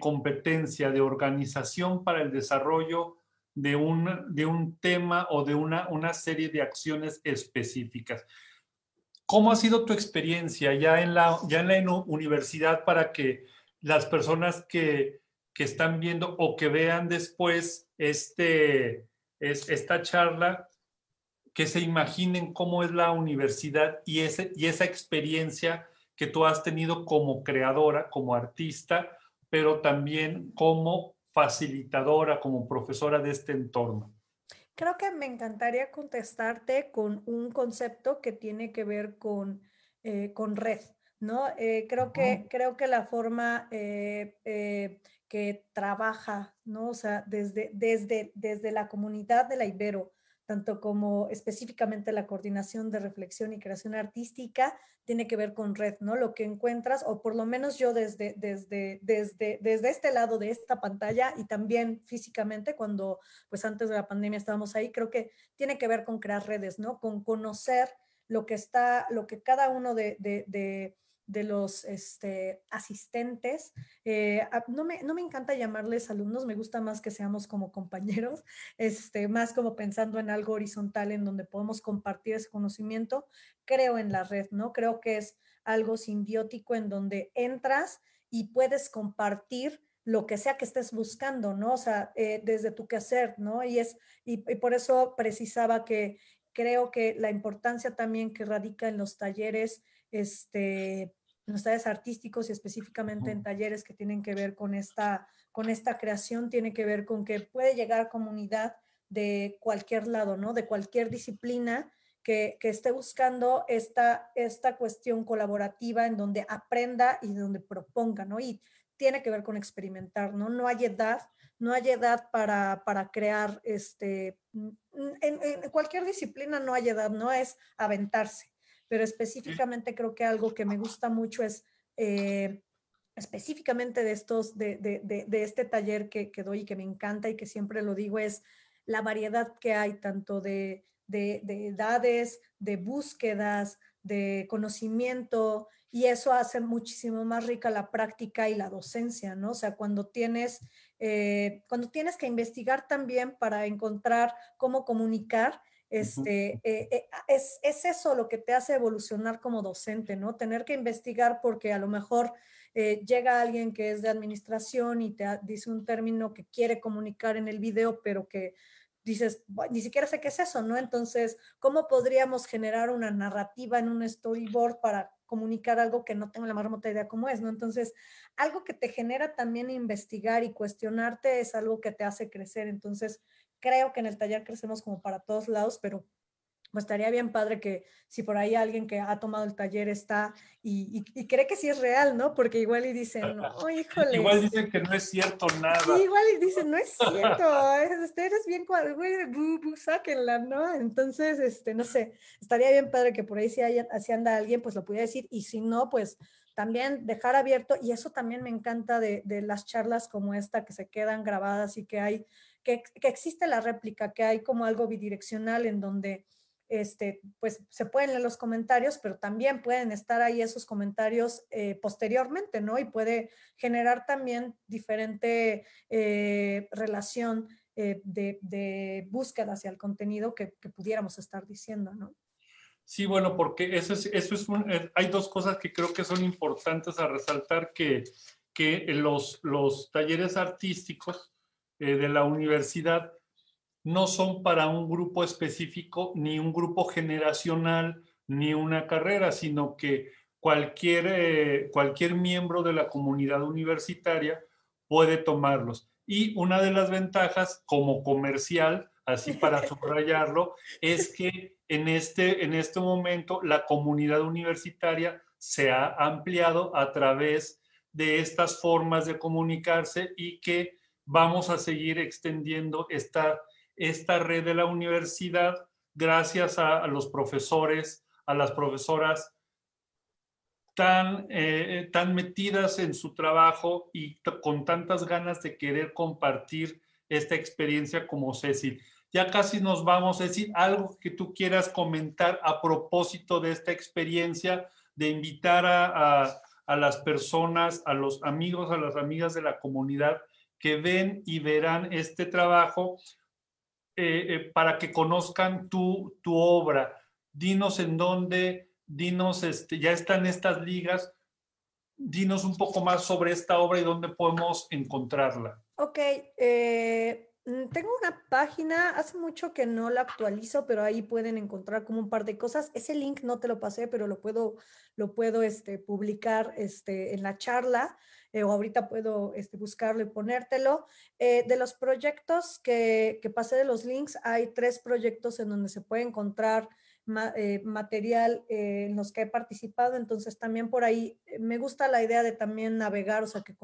competencia, de organización para el desarrollo de un, de un tema o de una, una serie de acciones específicas. ¿Cómo ha sido tu experiencia ya en la, ya universidad para que las personas que, están viendo o que vean después este, esta charla que se imaginen cómo es la universidad y, ese, y esa experiencia que tú has tenido como creadora, como artista, pero también como facilitadora, como profesora de este entorno. Creo que me encantaría contestarte con un concepto que tiene que ver con, eh, con red, ¿no? Eh, creo, que, creo que la forma eh, que trabaja, ¿no? O sea, desde, desde, desde la comunidad de la Ibero, tanto como específicamente la coordinación de reflexión y creación artística, tiene que ver con red, ¿no? Lo que encuentras, o por lo menos yo desde, desde, desde, desde este lado de esta pantalla y también físicamente, cuando pues antes de la pandemia estábamos ahí, creo que tiene que ver con crear redes, ¿no? Con conocer lo que está, lo que cada uno de, de, de de los este, asistentes. Eh, no, me, encanta llamarles alumnos, me gusta más que seamos como compañeros, este, más como pensando en algo horizontal en donde podemos compartir ese conocimiento. Creo en la red, ¿no? Creo que es algo simbiótico en donde entras y puedes compartir lo que sea que estés buscando, ¿no? O sea, eh, desde tu quehacer, ¿no? Y, es, y por eso precisaba que creo que la importancia también que radica en los talleres este, los artísticos y específicamente en talleres que tienen que ver con esta, con esta creación, tiene que ver con que puede llegar comunidad de cualquier lado, ¿no? De cualquier disciplina que, esté buscando esta, esta cuestión colaborativa en donde aprenda y donde proponga, ¿no? Y tiene que ver con experimentar, ¿no? No hay edad, no hay edad para, para crear, este, en, en, cualquier disciplina no hay edad, no es aventarse, pero específicamente creo que algo que me gusta mucho es eh, específicamente de estos, de, este taller que, doy y que me encanta y que siempre lo digo es la variedad que hay tanto de, edades, de búsquedas, de conocimiento y eso hace muchísimo más rica la práctica y la docencia, ¿no? O sea, cuando tienes, eh, cuando tienes que investigar también para encontrar cómo comunicar, este, eh, eh, ah, es, es, eso lo que te hace evolucionar como docente, ¿no? Tener que investigar porque a lo mejor eh, llega alguien que es de administración y te dice un término que quiere comunicar en el video, pero que dices, ni siquiera sé qué es eso, ¿no? Entonces, ¿cómo podríamos generar una narrativa en un storyboard para comunicar algo que no tengo la más remota idea cómo es, ¿no? Entonces, algo que te genera también investigar y cuestionarte es algo que te hace crecer. Entonces, creo que en el taller crecemos como para todos lados, pero pues estaría bien padre que si por ahí alguien que ha tomado el taller está y, cree que sí es real, ¿no? Porque igual y dicen, no, híjole. Igual dicen que no es cierto nada. Sí, igual y dicen, no es cierto, este, eres bien güey, sáquenla, ¿no? Entonces, este, no sé, estaría bien padre que por ahí si, anda alguien, pues lo pudiera decir, y si no, pues también dejar abierto, y eso también me encanta de las charlas como esta que se quedan grabadas y que hay que, existe la réplica, que hay como algo bidireccional en donde este, pues se pueden leer los comentarios, pero también pueden estar ahí esos comentarios eh, posteriormente, ¿no? Y puede generar también diferente eh, relación eh, de, búsqueda hacia el contenido que, pudiéramos estar diciendo, ¿no? Sí, bueno, porque eso es, eso es hay dos cosas que creo que son importantes a resaltar que, que los, los talleres artísticos eh, de la universidad no son para un grupo específico, ni un grupo generacional, ni una carrera, sino que cualquier, eh, cualquier miembro de la comunidad universitaria puede tomarlos. Y una de las ventajas como comercial, así para subrayarlo, es que en este, en este momento la comunidad universitaria se ha ampliado a través de estas formas de comunicarse y que vamos a seguir extendiendo esta, esta red de la universidad gracias a, los profesores, a las profesoras tan, eh, tan metidas en su trabajo y con tantas ganas de querer compartir esta experiencia como Cecil. Ya casi nos vamos, decir algo que tú quieras comentar a propósito de esta experiencia, de invitar a las personas, a los amigos, a las amigas de la comunidad que ven y verán este trabajo eh, eh, para que conozcan tu, tu obra. Dinos en dónde, dinos, este, ya están estas ligas, dinos un poco más sobre esta obra y dónde podemos encontrarla. Ok, eh, mm, tengo una página, hace mucho que no la actualizo, pero ahí pueden encontrar como un par de cosas. Ese link no te lo pasé, pero lo puedo, lo puedo este, publicar este, en la charla. Eh, o ahorita puedo este, buscarlo y ponértelo. Eh, de los proyectos que, que, pasé de los links, hay tres proyectos en donde se puede encontrar eh, material en los que he participado, entonces también por ahí me gusta la idea de también navegar, o sea, que,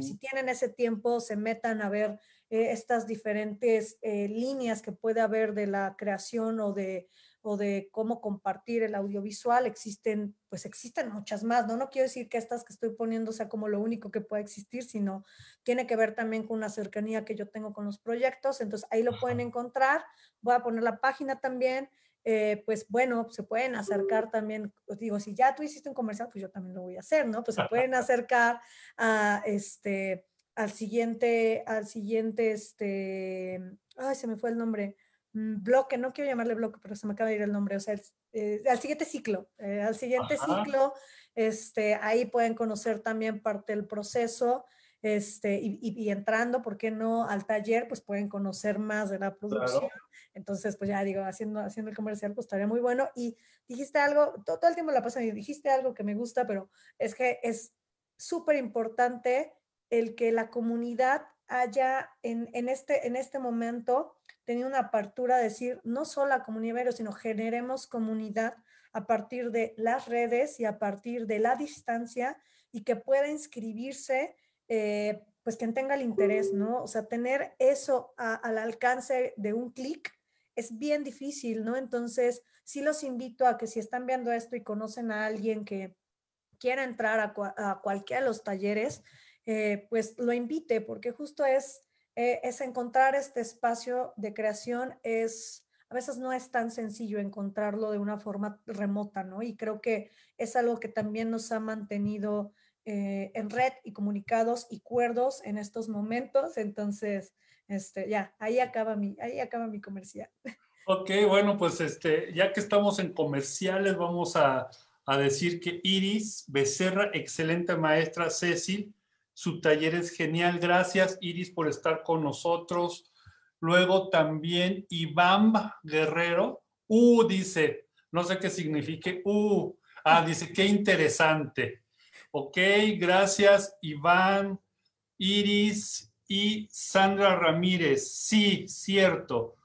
si tienen ese tiempo se metan a ver estas diferentes líneas que puede haber de la creación o de o de cómo compartir el audiovisual, existen, pues existen muchas más, ¿no? No quiero decir que estas que estoy poniendo sea como lo único que pueda existir, sino tiene que ver también con una cercanía que yo tengo con los proyectos, entonces ahí lo pueden encontrar, voy a poner la página también, eh, pues bueno, se pueden acercar también, pues, digo, si ya tú hiciste un comercial, pues yo también lo voy a hacer, ¿no? Pues se pueden acercar a este, al siguiente, al siguiente, este, ay, se me fue el nombre, Mm, bloque, no quiero llamarle bloque, pero se me acaba de ir el nombre, o sea, eh, al siguiente ciclo, eh, al siguiente ciclo, este, ahí pueden conocer también parte del proceso, este, y, entrando, ¿por qué no? Al taller, pues pueden conocer más de la producción. Entonces, pues ya digo, haciendo, haciendo el comercial, pues estaría muy bueno. Y dijiste algo, todo, el tiempo la pasan y dijiste algo que me gusta, pero es que es súper importante el que la comunidad haya en, en, este, en este momento tenía una apertura a decir, no solo a comunidad sino generemos comunidad a partir de las redes y a partir de la distancia y que pueda inscribirse, eh, pues quien tenga el interés, ¿no? O sea, tener eso al alcance de un clic es bien difícil, ¿no? Entonces, sí los invito a que si están viendo esto y conocen a alguien que quiera entrar a, cualquiera de los talleres, eh, pues lo invite, porque justo es eh, es encontrar este espacio de creación, es, a veces no es tan sencillo encontrarlo de una forma remota, ¿no? Y creo que es algo que también nos ha mantenido eh, en red y comunicados y cuerdos en estos momentos. Entonces, este, ya, ahí acaba mi, ahí acaba mi comercial. Ok, bueno, pues este, ya que estamos en comerciales, vamos a, a decir que Iris Becerra, excelente maestra, Cecil, su taller es genial. Gracias, Iris, por estar con nosotros. Luego también Iván Guerrero. Uh, dice, no sé qué signifique. Uh, ah, dice, qué interesante. Ok, gracias, Iván, Iris y Sandra Ramírez. Sí, cierto.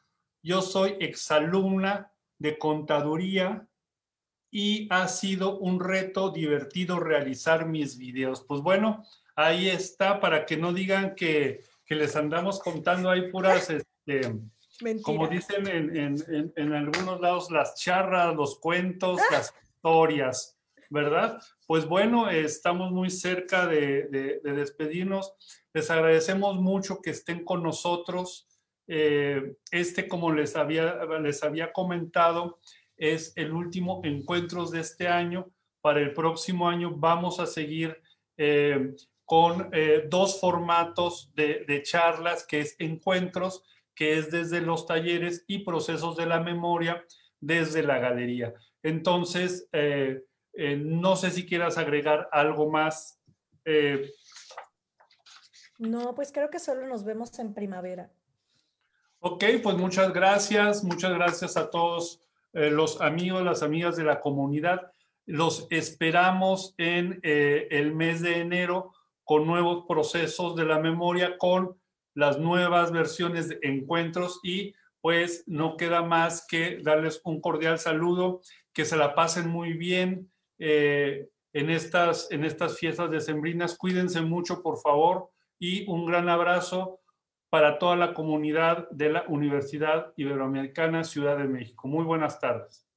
Yo soy exalumna de contaduría y ha sido un reto divertido realizar mis videos. Pues bueno, ahí está para que no digan que, les andamos contando ahí puras, este, como dicen en, algunos lados, las charras, los cuentos, ah. las historias, ¿verdad? Pues bueno, estamos muy cerca de, despedirnos. Les agradecemos mucho que estén con nosotros. Eh, este, como les había, les había comentado, es el último encuentro de este año. Para el próximo año vamos a seguir eh, con eh, dos formatos de, charlas, que es encuentros, que es desde los talleres y procesos de la memoria desde la galería. Entonces, eh, eh, no sé si quieras agregar algo más. No, pues creo que solo nos vemos en primavera. Ok, pues muchas gracias, muchas gracias a todos los amigos, las amigas de la comunidad. Los esperamos en el mes de enero con nuevos procesos de la memoria, con las nuevas versiones de encuentros y pues no queda más que darles un cordial saludo, que se la pasen muy bien eh, en, estas, en estas fiestas decembrinas. Cuídense mucho, por favor, y un gran abrazo para toda la comunidad de la Universidad Iberoamericana Ciudad de México. Muy buenas tardes.